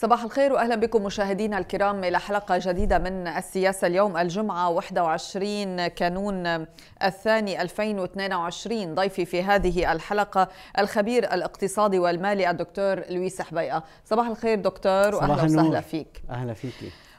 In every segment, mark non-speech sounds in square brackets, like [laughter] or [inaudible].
صباح الخير واهلا بكم مشاهدينا الكرام الى حلقه جديده من السياسه اليوم الجمعه 21 كانون الثاني 2022 ضيفي في هذه الحلقه الخبير الاقتصادي والمالي الدكتور لويس حبيقه صباح الخير دكتور واهلا وسهلا فيك اهلا فيك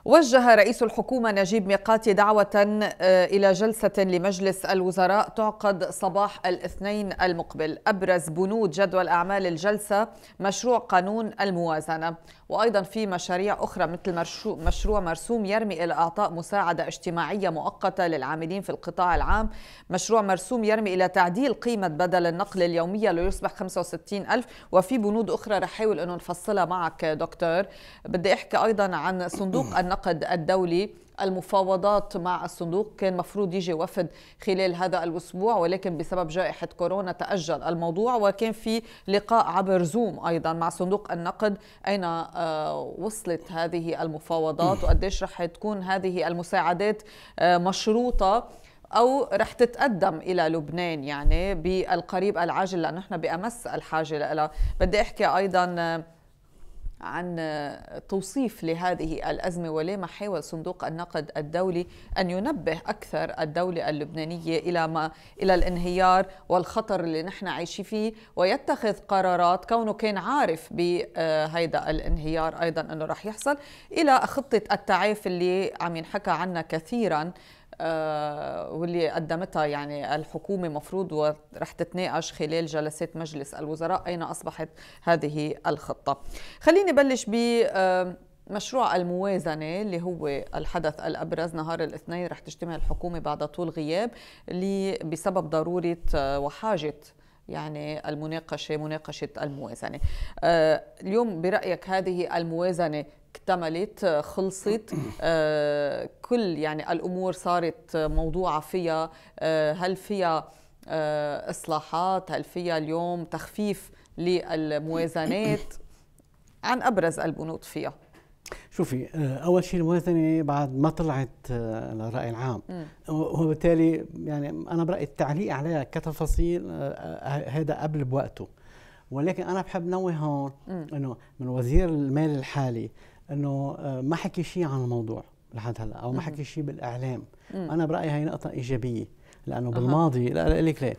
وجه رئيس الحكومة نجيب ميقاتي دعوة آه، إلى جلسة لمجلس الوزراء تعقد صباح الاثنين المقبل أبرز بنود جدول أعمال الجلسة مشروع قانون الموازنة وأيضا في مشاريع أخرى مثل مشروع مرسوم يرمي إلى إعطاء مساعدة اجتماعية مؤقتة للعاملين في القطاع العام مشروع مرسوم يرمي إلى تعديل قيمة بدل النقل اليومية ليصبح 65 ألف وفي بنود أخرى رح حاول أنه نفصلها معك دكتور بدي أحكي أيضا عن صندوق [clears throat] النقد الدولي المفاوضات مع الصندوق كان مفروض يجي وفد خلال هذا الأسبوع ولكن بسبب جائحة كورونا تأجل الموضوع وكان في لقاء عبر زوم أيضا مع صندوق النقد أين آه، وصلت هذه المفاوضات وقديش رح تكون هذه المساعدات آه، مشروطة او رح تتقدم الى لبنان يعني بالقريب العاجل لانه نحن بامس الحاجه لها بدي احكي ايضا آه، عن توصيف لهذه الأزمة ولما حاول صندوق النقد الدولي أن ينبه أكثر الدولة اللبنانية إلى ما إلى الانهيار والخطر اللي نحن عايشين فيه ويتخذ قرارات كونه كان عارف بهيدا الانهيار أيضا أنه راح يحصل إلى خطة التعافي اللي عم ينحكى عنها كثيرا آه، واللي قدمتها يعني الحكومة مفروض ورح تتناقش خلال جلسات مجلس الوزراء أين أصبحت هذه الخطة خليني بلش ب آه، مشروع الموازنة اللي هو الحدث الأبرز نهار الاثنين رح تجتمع الحكومة بعد طول غياب بسبب ضرورة آه، وحاجة يعني المناقشة مناقشة الموازنة اليوم برأيك هذه الموازنة اكتملت خلصت آه، كل يعني الامور صارت موضوعه فيها آه، هل فيها آه، اصلاحات هل فيها اليوم تخفيف للموازنات عن ابرز البنود فيها شوفي اول شيء الموازنه بعد ما طلعت الراي العام وبالتالي يعني انا برايي التعليق عليها كتفاصيل هذا قبل بوقته ولكن انا بحب نوه هون انه من وزير المال الحالي انه آه، ما حكي شيء عن الموضوع لحد هلا او ما حكي شيء بالاعلام مم. انا برايي هي نقطه ايجابيه لانه بالماضي لا لا لك ليه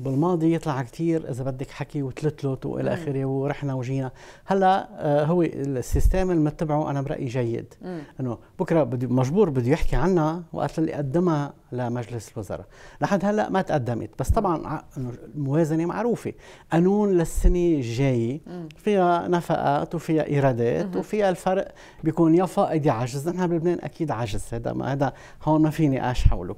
بالماضي يطلع كثير اذا بدك حكي وتلتلت والى اخره ورحنا وجينا هلا آه، هو السيستم اللي متبعه انا برايي جيد انه بكره بدي مجبور بده يحكي عنها وقت اللي قدمها لمجلس الوزراء لحد هلا ما تقدمت بس طبعا الموازنه معروفه قانون للسنه الجايه فيها نفقات وفيها ايرادات وفيها الفرق بيكون يا فائض يا عجز نحن بلبنان اكيد عجز هذا ما هذا هون ما في نقاش حوله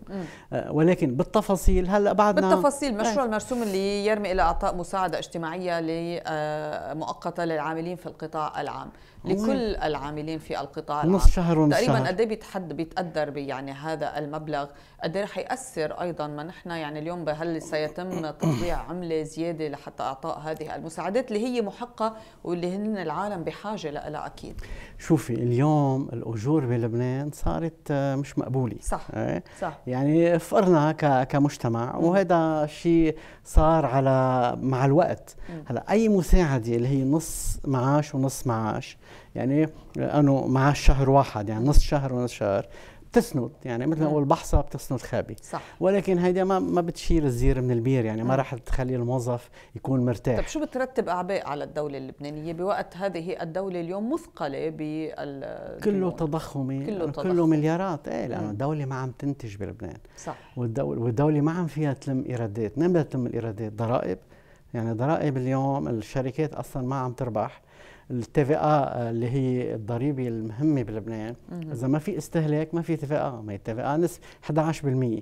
آه، ولكن بالتفاصيل هلا بعدنا بالتفاصيل إيه. مشروع المرسوم اللي يرمي الى اعطاء مساعده اجتماعيه آه، مؤقته للعاملين في القطاع العام لكل العاملين في القطاع العام نص شهر ونص تقريبا قد ايه بيتحد بيتقدر يعني هذا المبلغ قد ايه رح ياثر ايضا ما نحن يعني اليوم هل سيتم تطبيع عمله زياده لحتى اعطاء هذه المساعدات اللي هي محقه واللي هن العالم بحاجه لها اكيد شوفي اليوم الاجور بلبنان صارت آه، مش مقبوله صح ايه؟ صح يعني فقرنا كمجتمع وهذا شيء صار على مع الوقت هلا اي مساعده اللي هي نص معاش ونص معاش يعني انه مع الشهر واحد يعني نص شهر ونص شهر بتسند يعني مثل ما اقول بحصه بتسند خابي صح ولكن هيدا ما ما بتشيل الزير من البير يعني ما راح تخلي الموظف يكون مرتاح طب شو بترتب اعباء على الدوله اللبنانيه بوقت هذه الدوله اليوم مثقله بال كله تضخمي كله, يعني تضخم. كله مليارات ايه لانه الدوله ما عم تنتج بلبنان صح والدوله, والدولة ما عم فيها تلم ايرادات، نمت بدها تلم الايرادات؟ ضرائب يعني ضرائب اليوم الشركات اصلا ما عم تربح التي في اه اللي هي الضريبه المهمه بلبنان اذا ما في استهلاك ما في اتفاق آه، ما هي اتفاق نصف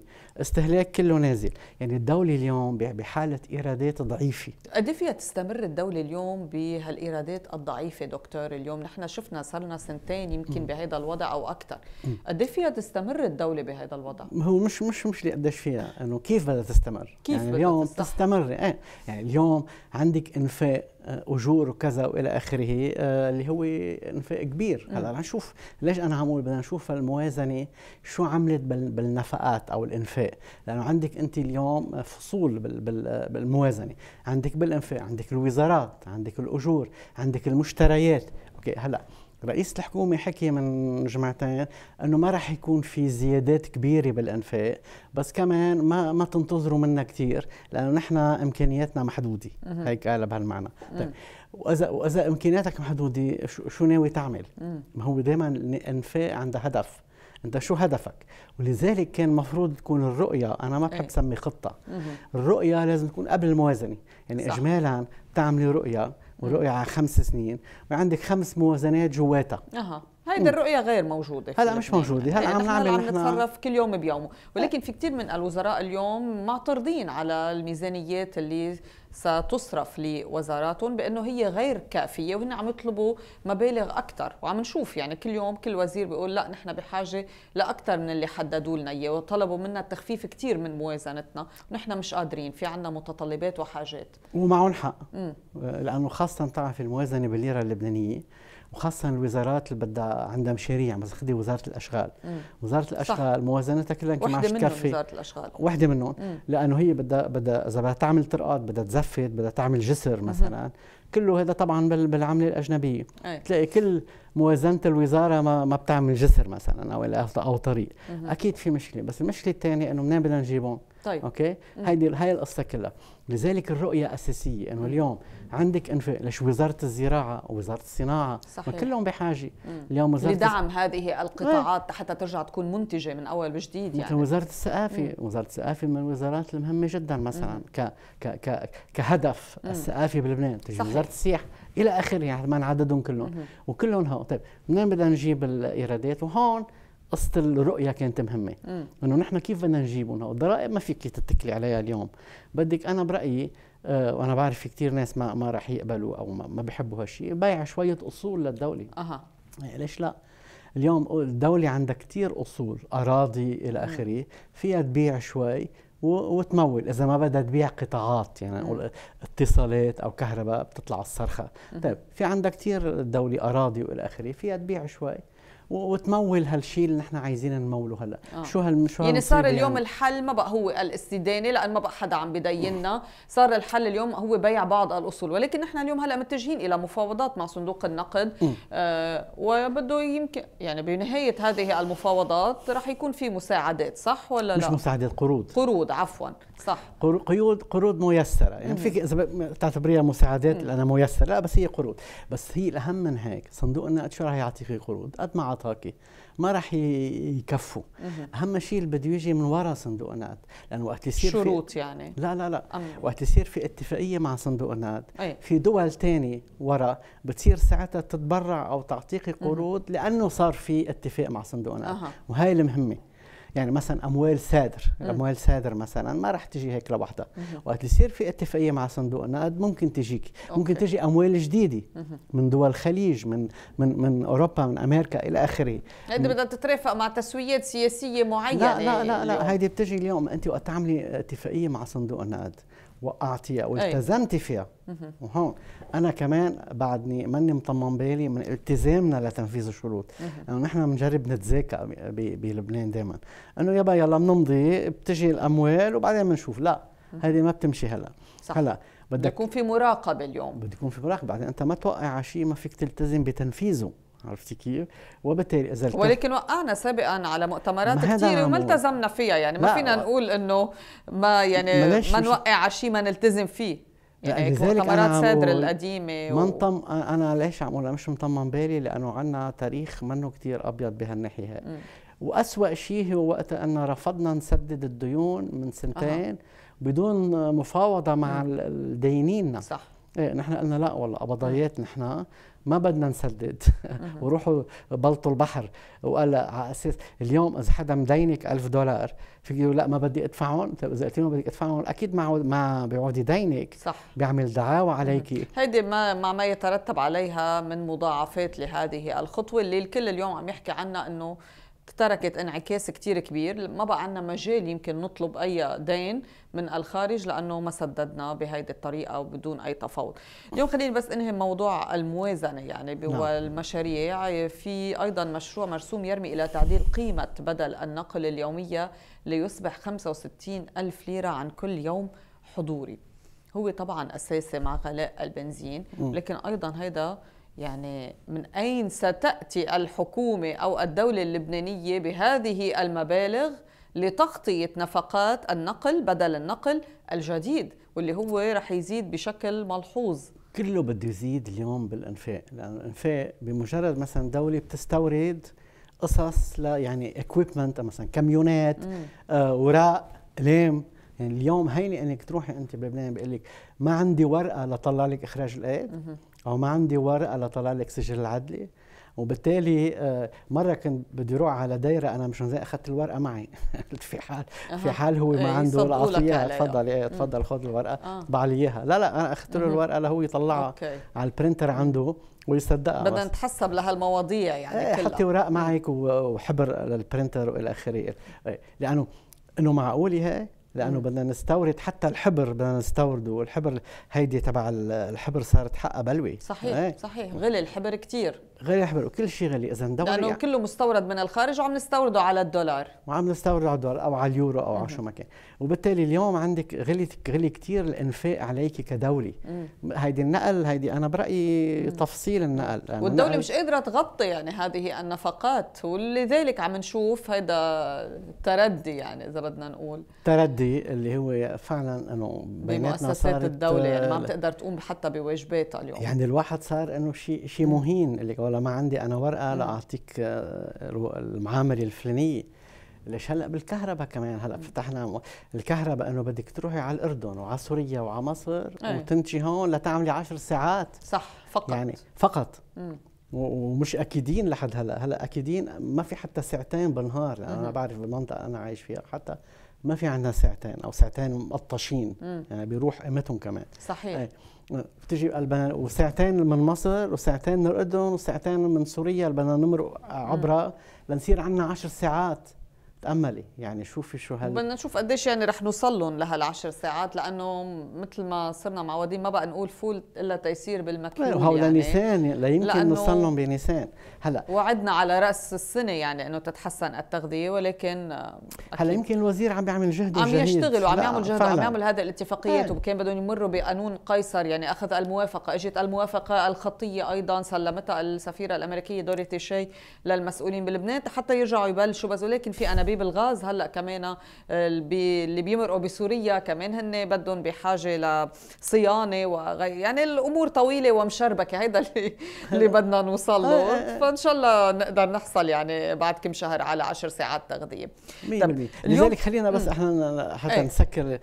11% استهلاك كله نازل يعني الدوله اليوم بحاله ايرادات ضعيفه قد إيه فيها تستمر الدوله اليوم بهالايرادات الضعيفه دكتور اليوم نحن شفنا صرنا سنتين يمكن بهذا الوضع او اكثر قد إيه فيها تستمر الدوله بهذا الوضع هو مش مش مش قديش فيها انه كيف بدها تستمر كيف يعني اليوم تستمر ايه يعني اليوم عندك انفاق اجور وكذا والى اخره آه، اللي هو نفاق كبير هلا رح نشوف ليش انا عم بدنا نشوف الموازنه شو عملت بالنفقات او الانفاق لانه عندك انت اليوم فصول بالموازنه عندك بالانفاق عندك الوزارات عندك الاجور عندك المشتريات اوكي هلا رئيس الحكومة حكي من جمعتين انه ما راح يكون في زيادات كبيرة بالانفاق بس كمان ما ما تنتظروا منا كثير لانه نحن امكانياتنا محدودة هيك قال بهالمعنى طيب واذا واذا امكانياتك محدودة شو ناوي تعمل؟ ما هو دائما الانفاق عندها هدف انت شو هدفك ولذلك كان المفروض تكون الرؤيه انا ما إيه. بحب سمي خطه الرؤيه لازم تكون قبل الموازنه يعني اجمالا تعملي رؤيه ورؤية على خمس سنين وعندك خمس موازنات جواتها اها هيدي أمم. الرؤيه غير موجوده هلا مش موجوده هلا يعني عم نعمل عم نتصرف كل يوم بيومه إيه. ولكن في كثير من الوزراء اليوم معترضين على الميزانيات اللي ستصرف لوزاراتهم بانه هي غير كافيه وهن عم يطلبوا مبالغ اكثر وعم نشوف يعني كل يوم كل وزير بيقول لا نحن بحاجه لاكثر من اللي حددوا لنا اياه وطلبوا منا التخفيف كثير من موازنتنا ونحن مش قادرين في عندنا متطلبات وحاجات ومعهم حق لانه خاصه بتعرف الموازنه بالليره اللبنانيه وخاصه الوزارات اللي بدها عندها مشاريع مثلا خذي وزاره الاشغال مم. وزاره الاشغال صح. موازنتها كلها يمكن ما تكفي وزاره الاشغال وحده منهم لانه هي بدها بدها اذا بدها تعمل طرقات بدها تزفت بدها تعمل جسر مثلا مم. كله هذا طبعا بالعمله الاجنبيه أي. تلاقي كل موازنه الوزاره ما ما بتعمل جسر مثلا او او طريق مم. اكيد في مشكله بس المشكله الثانيه انه منين بدنا نجيبهم طيب اوكي هيدي هاي القصه كلها لذلك الرؤيه اساسيه انه اليوم عندك انفاق وزاره الزراعه وزاره الصناعه صحيح. ما كلهم بحاجه اليوم وزاره لدعم هذه القطاعات إيه. حتى ترجع تكون منتجه من اول وجديد يعني مثل وزاره الثقافه وزاره الثقافه من الوزارات المهمه جدا مثلا ك ك ك كهدف الثقافه بلبنان تجي صحيح. وزاره السياحه الى اخره يعني ما نعددهم كلهم مم. وكلهم هون طيب منين بدنا نجيب الايرادات وهون قصة الرؤية كانت مهمة انه نحن كيف بدنا نجيبهم الضرائب ما فيك تتكلي عليها اليوم بدك انا برأيي آه، وانا بعرف في كثير ناس ما ما راح يقبلوا او ما بيحبوا هالشيء بيع شويه اصول للدوله اها إيه، ليش لا اليوم الدوله عندها كثير اصول اراضي الى اخره فيها تبيع شوي وتمول اذا ما بدها تبيع قطاعات يعني نقول اتصالات او كهرباء بتطلع الصرخه طيب في عندها كثير دولي اراضي والى اخره فيها تبيع شوي وتمول هالشيء اللي نحن عايزين نموله هلا آه. شو هال شو يعني صار اليوم يعني. الحل ما بقى هو الاستدانه لان ما بقى حدا عم بديننا صار الحل اليوم هو بيع بعض الاصول ولكن نحن اليوم هلا متجهين الى مفاوضات مع صندوق النقد آه وبده يمكن يعني بنهايه هذه المفاوضات رح يكون في مساعدات صح ولا مش لا مش مساعدات قروض قروض عفوا صح قروض قروض ميسره يعني فيك اذا تعتبريها مساعدات لانها ميسره لا بس هي قروض بس هي الاهم من هيك صندوق النقد شو راح يعطيك قروض قد ما اعطاكي ما راح يكفوا اهم شيء اللي بده يجي من وراء صندوق النقد لانه وقت يصير شروط يعني لا لا لا أمر. وقت يصير في اتفاقيه مع صندوق النقد في دول تانية ورا بتصير ساعتها تتبرع او تعطيكي قروض لانه صار في اتفاق مع صندوق النقد وهي المهمه يعني مثلا اموال سادر اموال سادر مثلا ما راح تجي هيك لوحدها وقت يصير في اتفاقيه مع صندوق النقد ممكن تجيك ممكن تجي اموال جديده من دول الخليج من من من اوروبا من امريكا الى اخره هيدي يعني بدها تترافق مع تسويات سياسيه معينه لا لا لا, لا. هيدي بتجي اليوم انت وقت تعملي اتفاقيه مع صندوق النقد وقعتيها أيوة. والتزمتي فيها وهون انا كمان بعدني ماني مطمن بالي من التزامنا لتنفيذ الشروط لانه نحن بنجرب نتذاكى بلبنان دائما انه يابا يلا بنمضي بتجي الاموال وبعدين بنشوف لا هذه ما بتمشي هلا صح. هلا بدك يكون في مراقبه اليوم بده يكون في مراقبه بعدين انت ما توقع على شيء ما فيك تلتزم بتنفيذه عرفتي كيف؟ وبالتالي اذا ولكن وقعنا سابقا على مؤتمرات كثيره وما التزمنا فيها يعني ما فينا نقول انه ما يعني ما نوقع على شيء ما نلتزم فيه يعني لذلك مؤتمرات سادر القديمه و... منطم انا ليش عم اقول مش مطمن بالي لانه عندنا تاريخ منه كثير ابيض بهالناحيه هي واسوا شيء هو وقت ان رفضنا نسدد الديون من سنتين أه. بدون مفاوضه مع الديننا صح إيه نحن قلنا لا والله قبضيات نحن ما بدنا نسدد [laughs] وروحوا بلطوا البحر وقال على اساس اليوم اذا حدا مدينك ألف دولار فيك لا ما بدي ادفعهم طيب اذا قلت له بدك ادفعهم اكيد ما ما بيعود يدينك صح بيعمل دعاوى عليك هيدي ما مع ما يترتب عليها من مضاعفات لهذه الخطوه اللي الكل اليوم عم يحكي عنها انه تركت انعكاس كتير كبير ما بقى عنا مجال يمكن نطلب أي دين من الخارج لأنه ما سددنا بهيدي الطريقة وبدون أي تفاوض اليوم خليني بس أنهي موضوع الموازنة يعني والمشاريع نعم. في أيضا مشروع مرسوم يرمي إلى تعديل قيمة بدل النقل اليومية ليصبح 65 ألف ليرة عن كل يوم حضوري هو طبعا أساسي مع غلاء البنزين لكن أيضا هيدا يعني من أين ستأتي الحكومة أو الدولة اللبنانية بهذه المبالغ لتغطية نفقات النقل بدل النقل الجديد واللي هو رح يزيد بشكل ملحوظ كله بده يزيد اليوم بالانفاق لأن الانفاق بمجرد مثلا دولة بتستورد قصص لا يعني اكويبمنت مثلا كاميونات آه وراق لام يعني اليوم هيني انك تروحي انت بلبنان بقول لك ما عندي ورقه لطلع لك اخراج الايد او ما عندي ورقه لطلع لك سجل عدلي وبالتالي آه، مره كنت بدي اروح على دايره انا مش اخذت الورقه معي [laughs] في حال في حال هو ما إيه، عنده العطيه تفضل ايه تفضل خذ الورقه طبع آه. لي اياها لا لا انا اخذت له الورقه لهو يطلعها أوكي. على البرنتر عنده ويصدقها بدنا نتحسب لهالمواضيع يعني ايه كلها حطي اوراق معك وحبر للبرنتر والى اخره إيه، لانه انه معقول هي لانه بدنا نستورد حتى الحبر بدنا نستورده والحبر هيدي تبع الحبر صارت حقها بلوي صحيح إيه؟ صحيح غلي الحبر كثير غير يحمل وكل شيء غالي اذا دوري لانه يعني كله مستورد من الخارج وعم نستورده على الدولار وعم نستورده على الدولار او على اليورو او على شو ما كان وبالتالي اليوم عندك غلي غلي كثير الانفاق عليك كدوله هيدي النقل هيدي انا برايي تفصيل النقل والدوله النقل مش قادره تغطي يعني هذه النفقات ولذلك عم نشوف هيدا تردي يعني اذا بدنا نقول تردي اللي هو فعلا انه بمؤسسات صارت الدوله يعني ما آه، بتقدر تقوم حتى بواجباتها اليوم يعني الواحد صار انه شيء شيء مهين اللي ما عندي انا ورقه لاعطيك آه، المعامله الفلانيه ليش هلا بالكهرباء كمان هلا فتحنا الكهرباء انه بدك تروحي على الاردن وعلى سوريا وعلى مصر أيه. وتنتجي هون لتعملي 10 ساعات صح فقط يعني فقط مم. ومش اكيدين لحد هلا هلا اكيدين ما في حتى ساعتين بالنهار لأن يعني انا بعرف المنطقه انا عايش فيها حتى ما في عندنا ساعتين او ساعتين مقطشين يعني بيروح قيمتهم كمان صحيح أي. بتجي البنان وساعتين من مصر وساعتين من الاردن وساعتين من سوريا البنان نمر عبرها لنصير عندنا 10 ساعات تاملي يعني شوفي شو هال بدنا نشوف قديش يعني رح نوصل لهم لهالعشر ساعات لانه مثل ما صرنا معودين ما بقى نقول فول الا تيسير يعني هو لنيسان لا يمكن نوصل لهم بنيسان هلا وعدنا على راس السنه يعني انه تتحسن التغذيه ولكن آه، هلا يمكن الوزير عم بيعمل جهد عم يشتغل وعم يعمل جهد وعم يعمل هذا الاتفاقيات إيه. وكان بدهم يمروا بقانون قيصر يعني اخذ الموافقه اجت الموافقه الخطيه ايضا سلمتها السفيره الامريكيه دوريتي شي للمسؤولين بلبنان حتى يرجعوا يبلشوا بس ولكن في انابيب تسريب الغاز هلا كمان آه، اللي بيمرقوا بسوريا كمان هن بدهم بحاجه لصيانه وغير يعني الامور طويله ومشربكه هيدا اللي [laughs] اللي بدنا نوصل له آه، آه، فان شاء الله نقدر نحصل يعني بعد كم شهر على 10 ساعات تغذيه 100% لذلك خلينا بس احنا حتى إيه. نسكر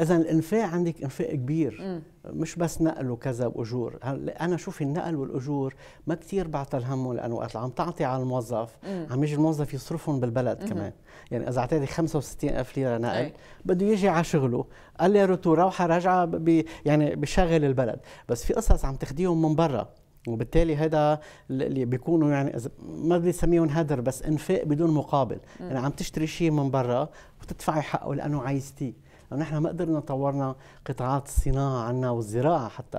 اذا الانفاق عندك انفاق كبير مش بس نقل وكذا واجور انا شوف النقل والاجور ما كثير بعطى الهم لانه وقت عم تعطي على الموظف مم. عم يجي الموظف يصرفهم بالبلد مم. كمان يعني اذا اعطيتي 65000 ليره نقل أي. بده يجي على شغله قال لي روتو روحه راجعه يعني بشغل البلد بس في قصص عم تاخديهم من برا وبالتالي هذا اللي بيكونوا يعني ما بدي اسميهم هدر بس انفاق بدون مقابل يعني عم تشتري شيء من برا وتدفعي حقه لانه عايزتيه نحن ما قدرنا طورنا قطاعات الصناعه عنا والزراعه حتى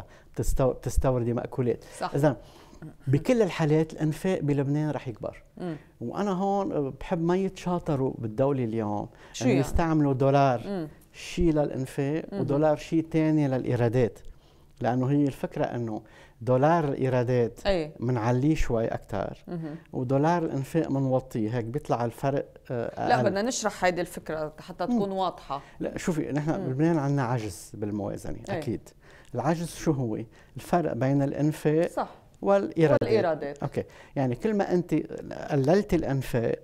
بتستوردي ماكولات اذا بكل الحالات الانفاق بلبنان رح يكبر مم. وانا هون بحب ما يتشاطروا بالدوله اليوم شو يعني يستعملوا دولار شيء للانفاق ودولار شيء ثاني للايرادات لانه هي الفكره انه دولار الايرادات أي. منعليه شوي اكثر ودولار الانفاق بنوطيه هيك بيطلع الفرق آه، أقل. لا بدنا نشرح هيدي الفكره حتى تكون مم. واضحه لا شوفي نحن بلبنان عندنا عجز بالموازنه أي. اكيد العجز شو هو الفرق بين الانفاق صح والايرادات والايرادات اوكي يعني كل ما انت قللت الانفاق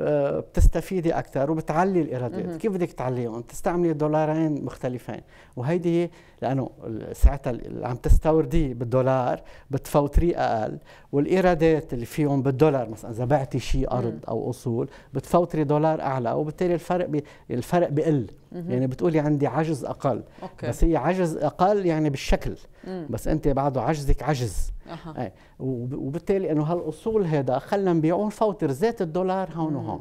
آه، بتستفيدي اكثر وبتعلي الايرادات كيف بدك تعليهم تستعملي دولارين مختلفين وهيدي لانه ساعتها اللي عم تستورديه بالدولار بتفوتريه اقل والايرادات اللي فيهم بالدولار مثلا اذا بعتي شيء ارض او اصول بتفوتري دولار اعلى وبالتالي الفرق بي الفرق بقل يعني بتقولي عندي عجز اقل أوكي. بس هي عجز اقل يعني بالشكل مم. بس انت بعده عجزك عجز أه. أي. وبالتالي انه هالاصول هذا خلنا نبيعون فوتر ذات الدولار هون وهون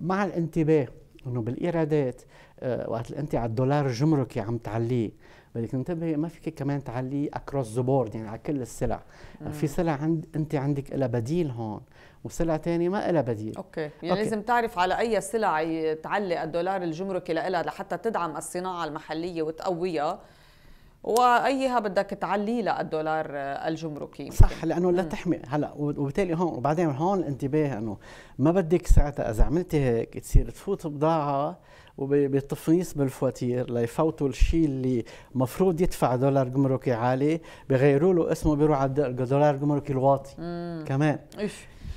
مع الانتباه انه بالايرادات آه وقت انت على الدولار الجمركي عم تعليه بدك تنتبهي ما فيك كمان تعليه اكروس ذا بورد يعني على كل السلع آه. في سلع عند انت عندك لها بديل هون وسلع ثانيه ما لها بديل اوكي يعني أوكي. لازم تعرف على اي سلع تعلق الدولار الجمركي لها لحتى تدعم الصناعه المحليه وتقويها وايها بدك تعلي لها الدولار الجمركي صح لانه لا تحمي هلا وبالتالي هون وبعدين هون الانتباه انه ما بدك ساعتها اذا عملتي هيك تصير تفوت بضاعه وبتفنيس بالفواتير ليفوتوا الشيء اللي مفروض يدفع دولار جمركي عالي بغيروا له اسمه بيروح على دولار جمركي الواطي مم. كمان إيش.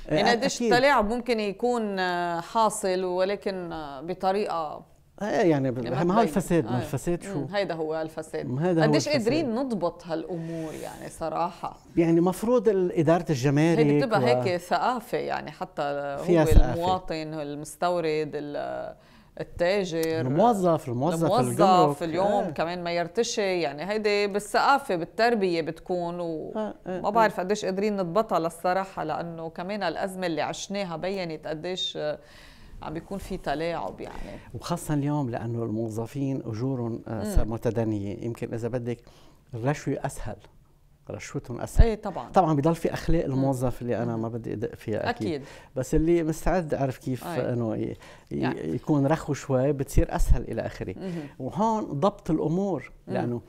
آه، يعني قديش التلاعب ممكن يكون آه، حاصل ولكن آه، بطريقه ايه يعني, يعني ما هو الفساد ما الفساد شو هيدا هو الفساد هيدا قديش قادرين نضبط هالامور يعني صراحه يعني مفروض اداره الجمارك هيك بتبقى و... هيك ثقافه يعني حتى هو المواطن المستورد التاجر الموظف الموظف الموظف اليوم آه. كمان ما يرتشي يعني هيدي بالثقافه بالتربيه بتكون وما آه. آه،, آه. بعرف قديش قادرين نضبطها للصراحه لانه كمان الازمه اللي عشناها بينت قديش آه، عم بيكون في تلاعب يعني وخاصه اليوم لانه الموظفين اجورهم آه، متدنيه يمكن اذا بدك الرشوه اسهل رشوتهم اسهل ايه طبعا طبعا بضل في اخلاق الموظف اللي انا ما بدي ادق فيها اكيد, أكيد. بس اللي مستعد اعرف كيف أيه. انه يعني. يكون رخو شوي بتصير اسهل الى اخره وهون ضبط الامور مم. لانه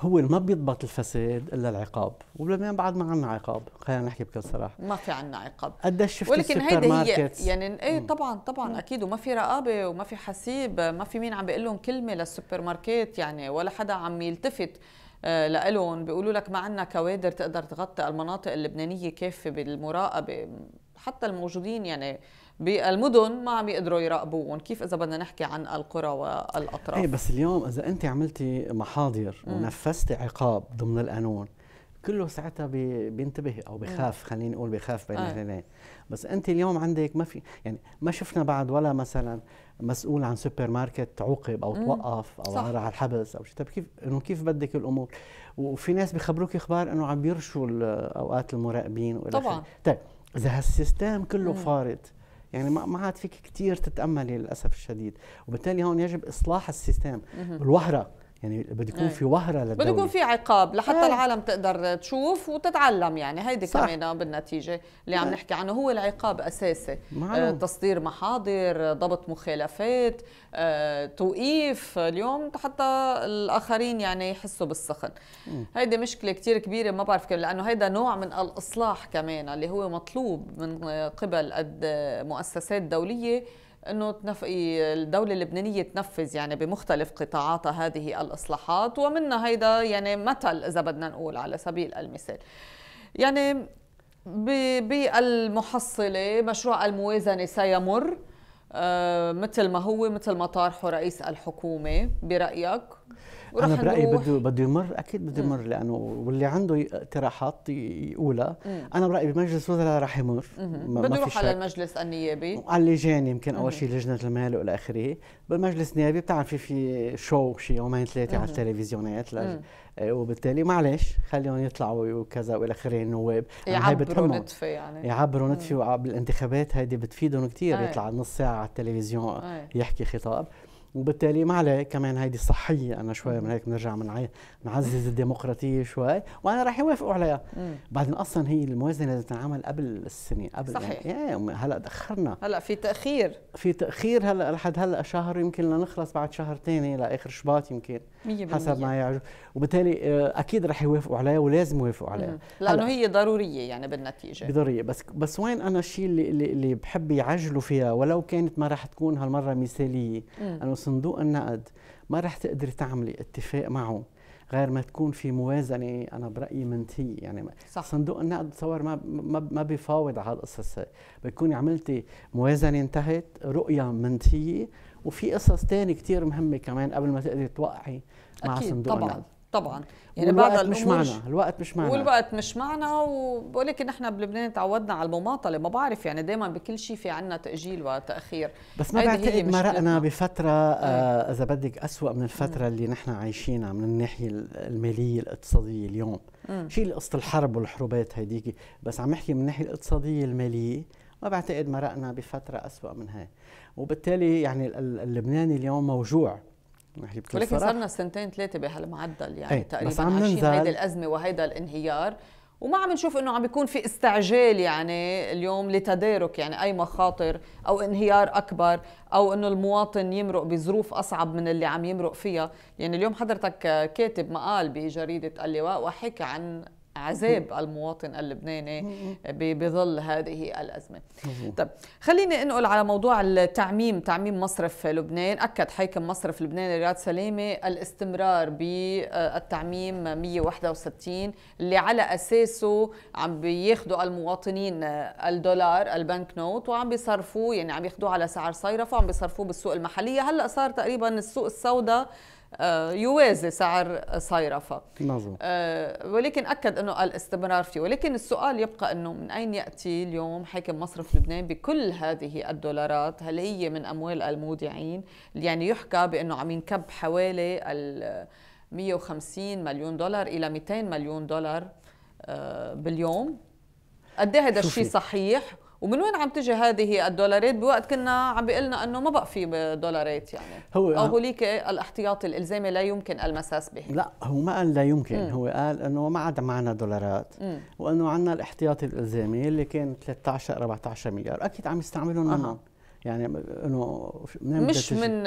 هو ما بيضبط الفساد الا العقاب ولبنان بعد ما عندنا عقاب خلينا نحكي بكل صراحه ما في عندنا عقاب قد شفت ولكن هيدي هي يعني ايه طبعا طبعا مم. اكيد وما في رقابه وما في حسيب ما في مين عم بيقول لهم كلمه للسوبر ماركت يعني ولا حدا عم يلتفت آه، لإلهم بيقولوا لك ما عندنا كوادر تقدر تغطي المناطق اللبنانية كافة بالمراقبة حتى الموجودين يعني بالمدن ما عم يقدروا يراقبوهم كيف اذا بدنا نحكي عن القرى والاطراف ايه بس اليوم اذا انت عملتي محاضر ونفذتي عقاب ضمن القانون كله ساعتها بينتبه او بخاف خليني اقول بخاف بين آه. الاثنين، بس انت اليوم عندك ما في يعني ما شفنا بعد ولا مثلا مسؤول عن سوبر ماركت عوقب او توقف او صح. على الحبس او شيء طيب كيف انه كيف بدك الامور وفي ناس بيخبروك اخبار انه عم بيرشوا اوقات المراقبين والى طبعا طيب اذا هالسيستم كله فارض يعني ما عاد فيك كثير تتاملي للاسف الشديد وبالتالي هون يجب اصلاح السيستم بالوهره يعني بده يكون إيه. في وهره للدوله بده يكون في عقاب لحتى أي. العالم تقدر تشوف وتتعلم يعني هيدي كمان بالنتيجه اللي عم إيه. نحكي عنه هو العقاب اساسي آه، تصدير محاضر آه، ضبط مخالفات آه، توقيف اليوم حتى الاخرين يعني يحسوا بالسخن إيه. هيدي مشكله كثير كبيره ما بعرف كيف لانه هيدا نوع من الاصلاح كمان اللي هو مطلوب من قبل مؤسسات دوليه انه تنف... الدوله اللبنانيه تنفذ يعني بمختلف قطاعاتها هذه الاصلاحات ومنها هيدا يعني مثل اذا بدنا نقول على سبيل المثال يعني بالمحصله مشروع الموازنه سيمر آه، مثل ما هو مثل ما طارحه رئيس الحكومه برايك انا برايي بده بده يمر اكيد بده يمر لانه واللي عنده اقتراحات يقولها انا برايي بمجلس الوزراء راح يمر بده يروح على المجلس النيابي على اللجان يمكن اول شيء لجنه المال والى اخره بالمجلس النيابي بتعرفي في شو شيء يومين ثلاثه على التلفزيونات آه، وبالتالي معلش خليهم يطلعوا وكذا والى اخره النواب يعبروا نتفه يعني يعبروا نتفه بالانتخابات هيدي بتفيدهم كثير يطلع نص ساعه على التلفزيون يحكي خطاب وبالتالي ما عليه كمان هيدي صحيه انا شوي من هيك بنرجع نعزز الديمقراطيه شوي وانا راح يوافقوا عليها بعدين اصلا هي الموازنه لازم تنعمل قبل السنه قبل صحيح يعني إيه، هلا تاخرنا هلا في تاخير في تاخير هلا لحد هلا شهر يمكن لنخلص بعد شهر ثاني لاخر شباط يمكن 100% حسب ما يعجب وبالتالي آه، اكيد رح يوافقوا عليها ولازم يوافقوا عليها لانه هي ضروريه يعني بالنتيجه ضروريه بس بس وين انا الشيء اللي اللي بحب يعجلوا فيها ولو كانت ما رح تكون هالمره مثاليه انه صندوق النقد ما رح تقدري تعملي اتفاق معه غير ما تكون في موازنه انا برايي منتهيه يعني صح. صندوق النقد بتصور ما ما ما بيفاوض على القصص بتكوني عملتي موازنه انتهت رؤيه منتهيه وفي قصص ثانيه كتير مهمه كمان قبل ما تقدري توقعي مع أكيد صندوق طبعا النقد طبعا يعني بعض مش معنا الوقت مش معنا والوقت مش معنا ولكن نحن بلبنان تعودنا على المماطله ما بعرف يعني دائما بكل شيء في عنا تاجيل وتاخير بس ما بعتقد مرقنا بفتره آه إيه. اذا بدك اسوا من الفتره م. اللي نحن عايشينها من الناحيه الماليه الاقتصاديه اليوم شيل قصه الحرب والحروبات هيديكي بس عم احكي من الناحيه الاقتصاديه الماليه ما بعتقد مرقنا بفتره اسوا من هاي وبالتالي يعني اللبناني اليوم موجوع ولكن صرنا سنتين ثلاثه بهالمعدل يعني ايه. تقريبا عايشين هيدي الازمه وهيدا الانهيار وما عم نشوف انه عم بيكون في استعجال يعني اليوم لتدارك يعني اي مخاطر او انهيار اكبر او انه المواطن يمرق بظروف اصعب من اللي عم يمرق فيها يعني اليوم حضرتك كاتب مقال بجريده اللواء وحكى عن عذاب المواطن اللبناني بظل هذه الأزمة طب خليني أنقل على موضوع التعميم تعميم مصرف لبنان أكد حيكم مصرف لبنان رياض سلامة الاستمرار بالتعميم 161 اللي على أساسه عم بياخدوا المواطنين الدولار البنك نوت وعم بيصرفوه يعني عم ياخدوه على سعر صيرفه وعم بيصرفوه بالسوق المحلية هلأ صار تقريبا السوق السوداء آه، يوازي سعر صيرفة مظبوط نعم. آه، ولكن أكد أنه الاستمرار فيه ولكن السؤال يبقى أنه من أين يأتي اليوم حاكم مصرف لبنان بكل هذه الدولارات هل هي من أموال المودعين يعني يحكى بأنه عم ينكب حوالي ال 150 مليون دولار إلى 200 مليون دولار آه، باليوم قد إيه هذا الشيء صحيح ومن وين عم تجي هذه الدولارات بوقت كنا عم بيقلنا انه ما بقى في دولارات يعني هو او هوليك الاحتياطي الالزامي لا يمكن المساس به لا هو ما قال لا يمكن مم. هو قال انه ما عاد معنا دولارات وانه عندنا الاحتياطي الالزامي اللي كان 13 14 مليار اكيد عم يستعملون منهم يعني انه مش من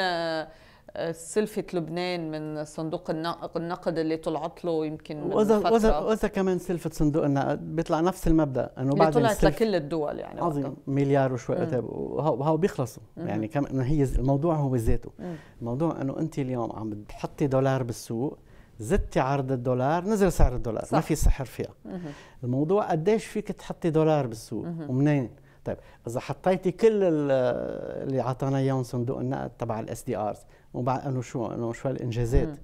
سلفة لبنان من صندوق النقد اللي طلعت له يمكن وإذا وإذا, كمان سلفة صندوق النقد بيطلع نفس المبدأ إنه بعد طلعت لكل الدول يعني عظيم وقتها. مليار وشوي وهو بيخلصوا يعني كم هي الموضوع هو ذاته الموضوع إنه أنت اليوم عم تحطي دولار بالسوق زدتي عرض الدولار نزل سعر الدولار صح. ما في سحر فيها مم. الموضوع قديش فيك تحطي دولار بالسوق ومنين طيب اذا حطيتي كل اللي اعطانا اياهم صندوق النقد تبع الاس دي ارز وبعد انه شو انه شو الانجازات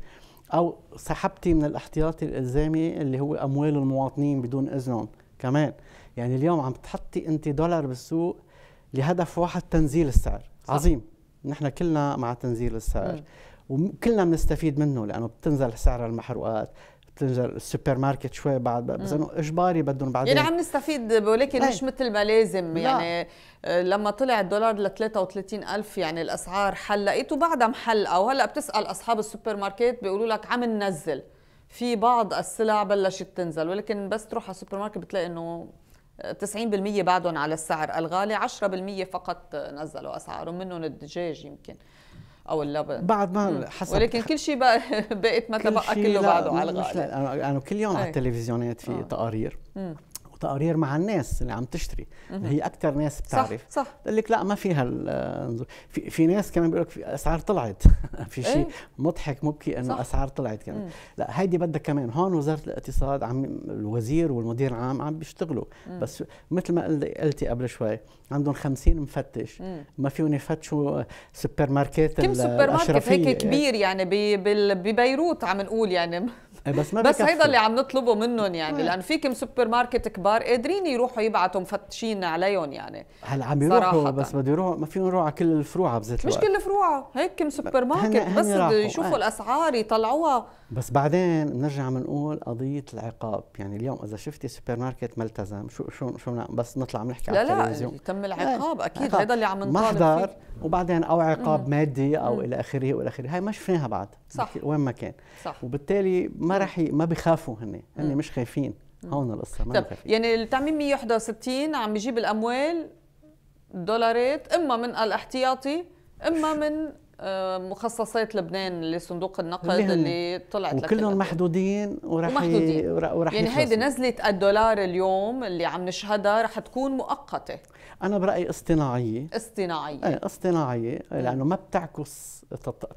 او سحبتي من الاحتياطي الالزامي اللي هو اموال المواطنين بدون اذنهم كمان يعني اليوم عم تحطي انت دولار بالسوق لهدف واحد تنزيل السعر صح. عظيم نحن كلنا مع تنزيل السعر مم. وكلنا بنستفيد منه لانه بتنزل سعر المحروقات تنزل السوبر ماركت شوي بعد بس انه اجباري بدهم بعدين يعني عم نستفيد ولكن مش طيب. مثل ما لازم يعني آه، لما طلع الدولار ل 33000 يعني الاسعار حلقت وبعدها محلقه وهلا بتسال اصحاب السوبر ماركت بيقولوا لك عم ننزل في بعض السلع بلشت تنزل ولكن بس تروح على السوبر ماركت بتلاقي انه 90% بعدهم على السعر الغالي 10% فقط نزلوا اسعارهم منهم الدجاج يمكن او اللبن بعد ما حسب ولكن كل شيء بقى بقيت ما تبقى كله بعده على الغالب انا كل يوم آه. على إيه. التلفزيونات في آه. تقارير مم. وتقارير مع الناس اللي عم تشتري اللي هي اكثر ناس بتعرف صح صح بقول لك لا ما فيها في, في ناس كمان بيقول لك في اسعار طلعت [laughs] في شيء إيه. مضحك مبكي انه اسعار طلعت كمان مم. لا هيدي بدها كمان هون وزاره الاقتصاد عم الوزير والمدير العام عم بيشتغلوا بس مثل ما قلتي قبل شوي عندهم 50 مفتش مم. ما فيهم يفتشوا سوبر ماركت كم سوبر ماركت هيك كبير يعني ببيروت عم نقول يعني إيه، بس ما بس هيدا اللي عم نطلبه منهم يعني إيه. لانه في كم سوبر ماركت كبار قادرين يروحوا يبعثوا مفتشين عليهم يعني هلا عم يروحوا بس بده يروحوا ما فيهم يروحوا على كل الفروع بذات الوقت مش كل الفروع هيك كم سوبر ماركت هن بس بده يشوفوا إيه. الاسعار يطلعوها بس بعدين بنرجع بنقول قضيه العقاب يعني اليوم اذا شفتي سوبر ماركت ملتزم شو شو شو بس نطلع عم نحكي لا على التلفزيون لا تم إيه، العقاب لا. اكيد هذا اللي عم نطالب محضر فيه. وبعدين او عقاب مادي او الى اخره والى اخره هاي ما شفناها بعد صح وين ما كان صح وبالتالي ما راح ما بخافوا هن هن مش خايفين هون القصه ما طب يعني التعميم 161 عم يجيب الاموال دولارات اما من الاحتياطي اما من آه، مخصصات لبنان لصندوق النقد اللي, اللي طلعت وكلهم محدودين وراح محدودين يعني هيدي نزله الدولار اليوم اللي عم نشهدها رح تكون مؤقته انا برايي اصطناعيه اصطناعيه ايه اصطناعيه لانه ما بتعكس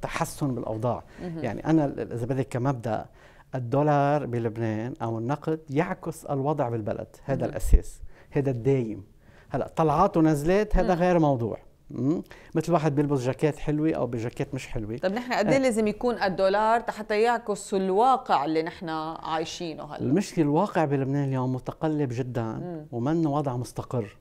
تحسن بالاوضاع م. يعني انا اذا بدك كمبدا الدولار بلبنان او النقد يعكس الوضع بالبلد هذا م. الاساس هذا الدايم هلا طلعات ونزلات هذا غير موضوع مثل واحد بيلبس جاكيت حلوه او بجاكيت مش حلوه طب نحن قد ايه آه. لازم يكون الدولار حتى يعكس الواقع اللي نحن عايشينه هلا المشكله الواقع بلبنان اليوم متقلب جدا ومنه وضع مستقر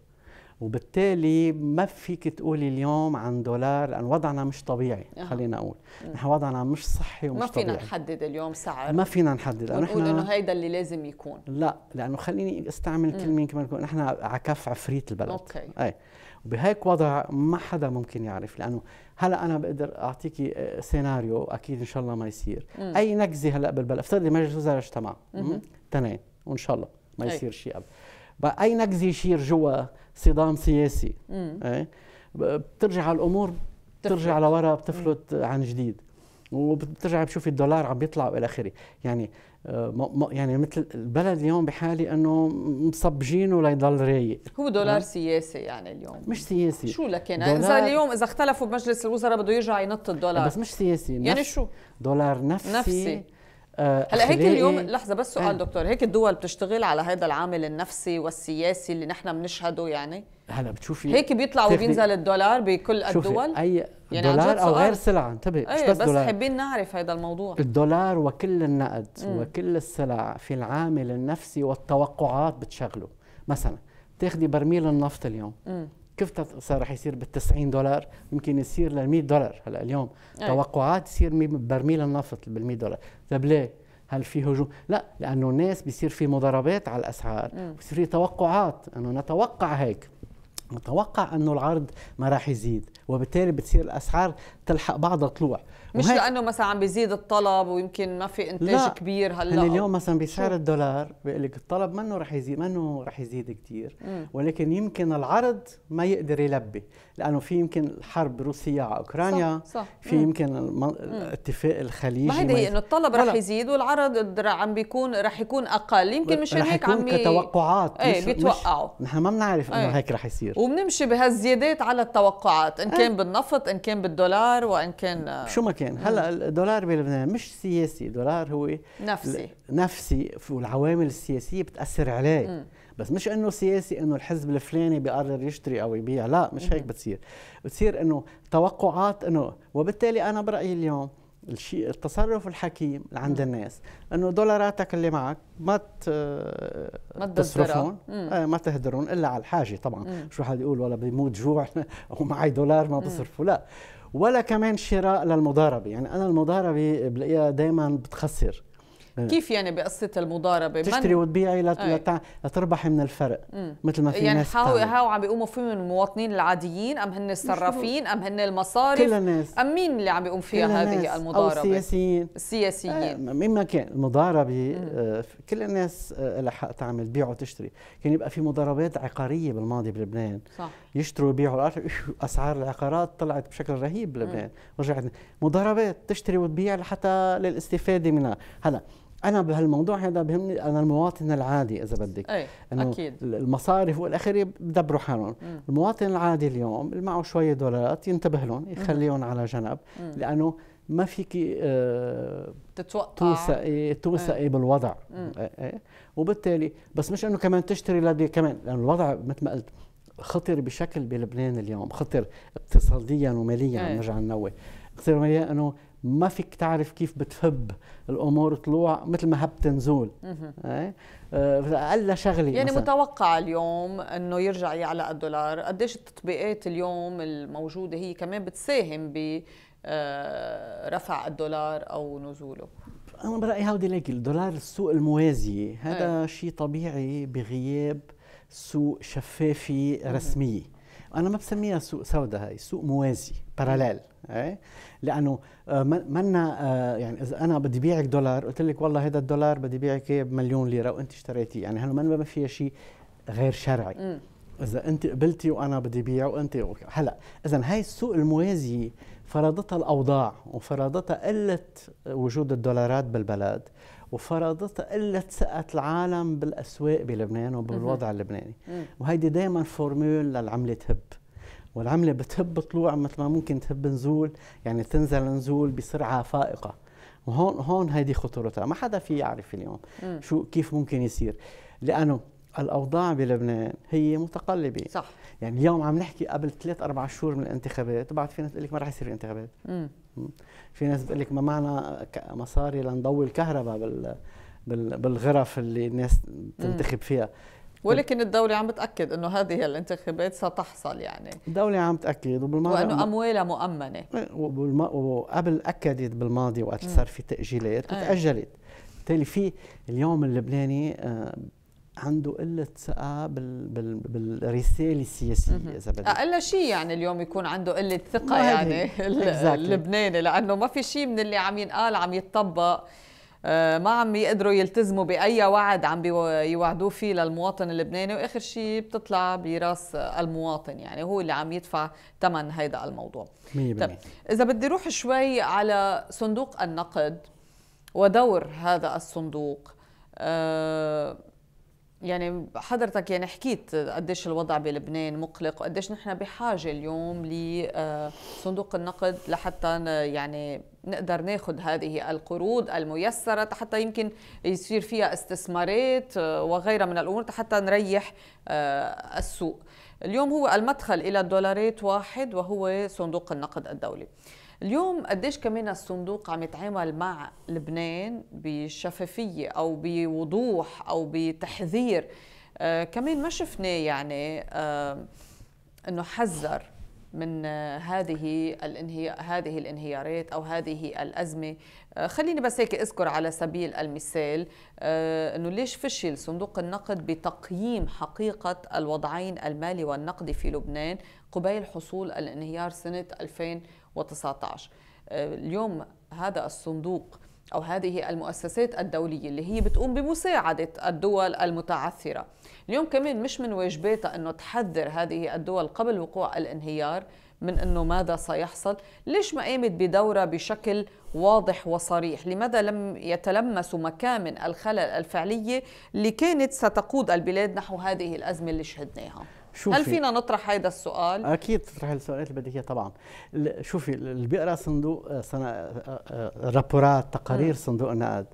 وبالتالي ما فيك تقولي اليوم عن دولار لان وضعنا مش طبيعي أه. خلينا اقول نحن وضعنا مش صحي ومش ما فينا طبيعي. نحدد اليوم سعر ما فينا نحدد لانه نقول انه هيدا اللي لازم يكون لا لانه خليني استعمل كلمه كمان نحن على كف عفريت البلد اوكي اي بهيك وضع ما حدا ممكن يعرف لانه هلا انا بقدر اعطيكي آه، سيناريو اكيد ان شاء الله ما يصير مم. اي نكزه هلا بالبلد افترضي مجلس الوزراء اجتمع تنين وان شاء الله ما يصير شيء قبل اي نكزه يشير جوا صدام سياسي إيه؟ بترجع الامور بترجع لورا بتفلت عن جديد وبترجع بتشوفي الدولار عم بيطلع والى اخره يعني يعني مثل البلد اليوم بحالي انه مصبجينه ليضل رايق هو دولار أه؟ سياسي يعني اليوم مش سياسي شو لكن يعني؟ اذا اليوم اذا اختلفوا بمجلس الوزراء بده يرجع ينط الدولار بس مش سياسي يعني شو دولار نفسي, نفسي. آه، هلا هيك اليوم لحظه بس سؤال هل... آه. دكتور هيك الدول بتشتغل على هذا العامل النفسي والسياسي اللي نحن بنشهده يعني هلا بتشوفي هيك بيطلع وبينزل الدولار بكل الدول اي يعني دولار او غير سلعه انتبه أيه بس, بس دولار. حابين نعرف هذا الموضوع الدولار وكل النقد م. وكل السلع في العامل النفسي والتوقعات بتشغله مثلا بتاخذي برميل النفط اليوم مم. كيف صار رح يصير بال 90 دولار يمكن يصير لل 100 دولار هلا اليوم أي. توقعات يصير برميل النفط بال 100 دولار طيب ليه هل في هجوم لا لانه الناس بيصير في مضاربات على الاسعار بصير في توقعات انه نتوقع هيك متوقع انه العرض ما راح يزيد وبالتالي بتصير الاسعار تلحق بعضها طلوع مش وهي... لانه مثلا عم بيزيد الطلب ويمكن ما في انتاج لا. كبير هلا يعني اليوم مثلا بسعر الدولار بقول لك الطلب منه رح يزيد منه رح يزيد كثير ولكن يمكن العرض ما يقدر يلبي لانه في يمكن الحرب روسيا على اوكرانيا صح. صح. في مم. يمكن الم... الاتفاق الخليجي ما هي انه الطلب رح يزيد والعرض عم بيكون رح يكون اقل يمكن مشان هيك عم كتوقعات ايه بيتوقعوا نحن ما بنعرف انه إيه. هيك رح يصير وبنمشي بهالزيادات على التوقعات ان إيه. كان بالنفط ان كان بالدولار وان كان شو ما مكان هلا الدولار بلبنان مش سياسي الدولار هو نفسي نفسي والعوامل السياسيه بتاثر عليه م. بس مش انه سياسي انه الحزب الفلاني بيقرر يشتري او يبيع لا مش هيك بتصير بتصير انه توقعات انه وبالتالي انا برايي اليوم الشيء التصرف الحكيم اللي عند الناس انه دولاراتك اللي معك ما ما تصرفون آه ما تهدرون الا على الحاجه طبعا مم. شو حد يقول ولا بيموت جوع [laughs] ومعي دولار ما بصرفه لا ولا كمان شراء للمضاربه يعني انا المضاربه بلاقيها دائما بتخسر كيف يعني بقصة المضاربة؟ تشتري وتبيعي لت... لت... لتربحي من الفرق مم. مثل ما في يعني ناس يعني هاو عم بيقوموا فيه من المواطنين العاديين أم هن الصرافين أم هن المصارف كل الناس أم مين اللي عم بيقوم فيها هذه المضاربة؟ أو السياسيين السياسيين آه مين ما كان المضاربة آه كل الناس آه، لها حق تعمل بيع وتشتري كان يبقى في مضاربات عقارية بالماضي بلبنان صح يشتروا يبيعوا [laughs] أيوه، اسعار العقارات طلعت بشكل رهيب لبنان رجعت مضاربات تشتري وتبيع حتى للاستفاده منها هلا انا بهالموضوع هذا بهمني انا المواطن العادي اذا بدك أي. انه اكيد المصارف والاخر بدبروا حالهم المواطن العادي اليوم اللي معه شويه دولارات ينتبه لهم يخليهم على جنب مم. لانه ما فيك آه، تتوقع توثقي توثقي بالوضع إيه، إيه. وبالتالي بس مش انه كمان تشتري لدي كمان لانه الوضع مثل ما قلت خطر بشكل بلبنان اليوم خطر اقتصاديا وماليا أيه. نرجع ننوه خطر ماليا انه ما فيك تعرف كيف بتفب الامور طلوع مثل ما هب تنزول ايه آه، اقل شغله يعني مثلاً. متوقع اليوم انه يرجع يعلى الدولار قديش التطبيقات اليوم الموجوده هي كمان بتساهم ب آه، رفع الدولار او نزوله انا برايي هودي ليك الدولار السوق الموازيه هذا إيه. شيء طبيعي بغياب سوق شفافه رسميه انا ما بسميها سوق سوداء هي سوق موازي باراليل لانه آه، منا آه، يعني اذا انا بدي بيعك دولار قلت لك والله هذا الدولار بدي بيعك اياه بمليون ليره وانت اشتريتيه يعني هلا ما فيها شيء غير شرعي اذا انت قبلتي وانا بدي بيع وانت هلا اذا هاي السوق الموازيه فرضتها الاوضاع وفرضتها قله وجود الدولارات بالبلد وفرضتها الا تسقط العالم بالاسواق بلبنان وبالوضع اللبناني وهيدي دائما فورمول للعمله تهب والعمله بتهب طلوع مثل ما ممكن تهب نزول يعني تنزل نزول بسرعه فائقه وهون هون هيدي خطورتها ما حدا في يعرف اليوم شو كيف ممكن يصير لانه الاوضاع بلبنان هي متقلبه صح يعني اليوم عم نحكي قبل ثلاث اربع شهور من الانتخابات وبعد فينا تقول لك ما رح يصير في انتخابات في ناس بتقول لك ما معنى مصاري لنضوي الكهرباء بال بالغرف اللي الناس تنتخب فيها ولكن الدولة عم بتأكد أنه هذه الانتخابات ستحصل يعني الدولة عم تأكد وبالماضي وأنه أموالها مؤمنة وقبل أكدت بالماضي وقت صار في تأجيلات وتأجلت بالتالي في اليوم اللبناني آه، عنده قله ثقه بال... بال... بالرساله السياسيه اذا بدك اقل شيء يعني اليوم يكون عنده قله ثقه يعني اللبناني لانه ما في شيء من اللي عم ينقال عم يتطبق آه، ما عم يقدروا يلتزموا باي وعد عم يوعدوه فيه للمواطن اللبناني واخر شيء بتطلع براس المواطن يعني هو اللي عم يدفع ثمن هيدا الموضوع طب اذا بدي روح شوي على صندوق النقد ودور هذا الصندوق أه يعني حضرتك يعني حكيت قديش الوضع بلبنان مقلق وقديش نحن بحاجه اليوم لصندوق آه، النقد لحتى يعني نقدر ناخذ هذه القروض الميسره حتى يمكن يصير فيها استثمارات آه، وغيرها من الامور حتى نريح آه، السوق اليوم هو المدخل الى الدولارات واحد وهو صندوق النقد الدولي اليوم قديش كمان الصندوق عم يتعامل مع لبنان بشفافيه او بوضوح او بتحذير آه كمان ما شفناه يعني آه انه حذر من آه، هذه الانهي... هذه الانهيارات او هذه الازمه آه، خليني بس هيك اذكر على سبيل المثال آه، انه ليش فشل صندوق النقد بتقييم حقيقه الوضعين المالي والنقدي في لبنان قبيل حصول الانهيار سنه 2000 2019 آه، اليوم هذا الصندوق أو هذه المؤسسات الدولية اللي هي بتقوم بمساعدة الدول المتعثرة اليوم كمان مش من واجباتها أنه تحذر هذه الدول قبل وقوع الانهيار من أنه ماذا سيحصل ليش ما قامت بدورة بشكل واضح وصريح لماذا لم يتلمسوا مكامن الخلل الفعلية اللي كانت ستقود البلاد نحو هذه الأزمة اللي شهدناها شوفي هل فينا نطرح هذا السؤال؟ اكيد تطرح السؤالات اللي بدك اياها طبعا شوفي اللي بيقرا صندوق آه، آه، آه، رابورات تقارير م. صندوق النقد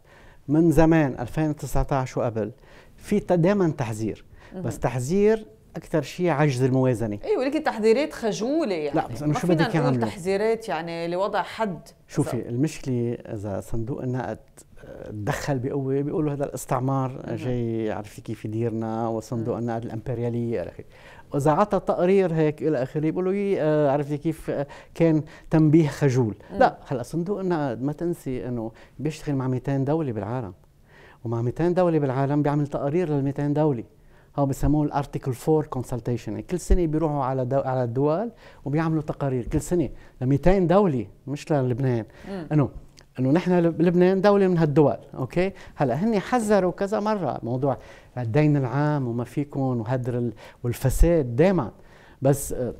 من زمان 2019 وقبل في دائما تحذير بس تحذير اكثر شيء عجز الموازنه ايوه ولكن تحذيرات خجوله يعني لا بس انا شو بدك اعمل تحذيرات يعني لوضع حد شوفي المشكله اذا صندوق النقد تدخل بقوه بيقولوا هذا الاستعمار جاي عرفتي كيف يديرنا وصندوق النقد الامبريالي الى اخره واذا عطى تقرير هيك الى اخره بيقولوا لي إيه، آه، عرفتي كيف آه، كان تنبيه خجول لا هلا صندوق النقد ما تنسي انه بيشتغل مع 200 دوله بالعالم ومع 200 دوله بالعالم بيعمل تقارير لل 200 دوله هو بسموه الارتيكل 4 كونسلتيشن كل سنه بيروحوا على دو... على الدول وبيعملوا تقارير كل سنه ل 200 دوله مش للبنان انه انه نحن لبنان دوله من هالدول اوكي هلا هن حذروا كذا مره موضوع الدين العام وما فيكم وهدر والفساد دائما بس آه،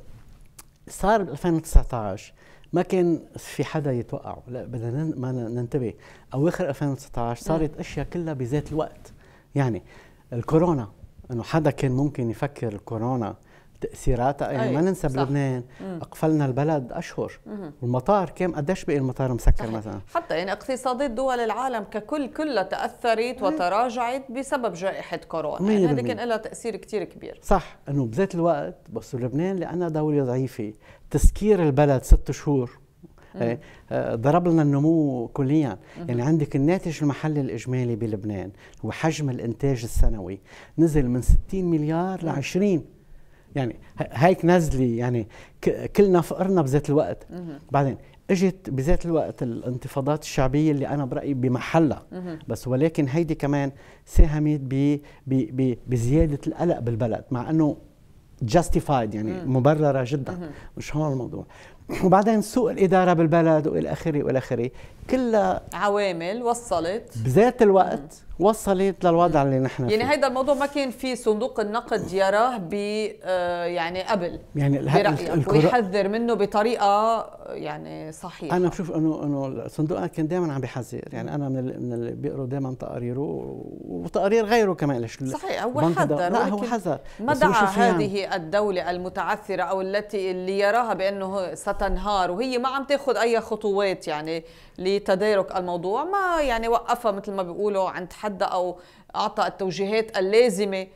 صار ب 2019 ما كان في حدا يتوقعه لا بدنا ما ننتبه اواخر 2019 صارت اشياء كلها بذات الوقت يعني الكورونا انه حدا كان ممكن يفكر الكورونا تاثيراتها يعني أيه. ما ننسى بلبنان مم. اقفلنا البلد اشهر مم. المطار كم قديش بقي المطار مسكر صحيح. مثلا حتى يعني اقتصادات دول العالم ككل كلها تاثرت مم. وتراجعت بسبب جائحه كورونا يعني هذا كان لها تاثير كثير كبير صح انه بذات الوقت بس لبنان لانها دوله ضعيفه تسكير البلد ست شهور إيه، آه، ضرب لنا النمو كليا يعني عندك الناتج المحلي الاجمالي بلبنان هو حجم الانتاج السنوي نزل من 60 مليار ل 20 يعني هيك نزلي يعني كلنا فقرنا بذات الوقت بعدين اجت بذات الوقت الانتفاضات الشعبيه اللي انا برايي بمحلها بس ولكن هيدي كمان ساهمت ب بزياده القلق بالبلد مع انه جاستيفايد يعني مبرره جدا مش هون الموضوع وبعدين سوء الاداره بالبلد والى اخره والى اخره كلها عوامل وصلت بذات الوقت وصلت للوضع اللي نحن يعني فيه يعني هيدا الموضوع ما كان في صندوق النقد يراه ب آه، يعني قبل يعني برايك ويحذر منه بطريقه يعني صحيحه انا بشوف انه انه الصندوق كان دائما عم بيحذر يعني انا من من اللي بيقروا دائما تقاريره وتقارير غيره كمان صحيح هو حذر لا هو حذر ما دعا يعني هذه الدوله المتعثره او التي اللي يراها بانه تنهار وهي ما عم تاخذ اي خطوات يعني لتدارك الموضوع ما يعني وقفها مثل ما بيقولوا عند حدها او اعطى التوجيهات اللازمه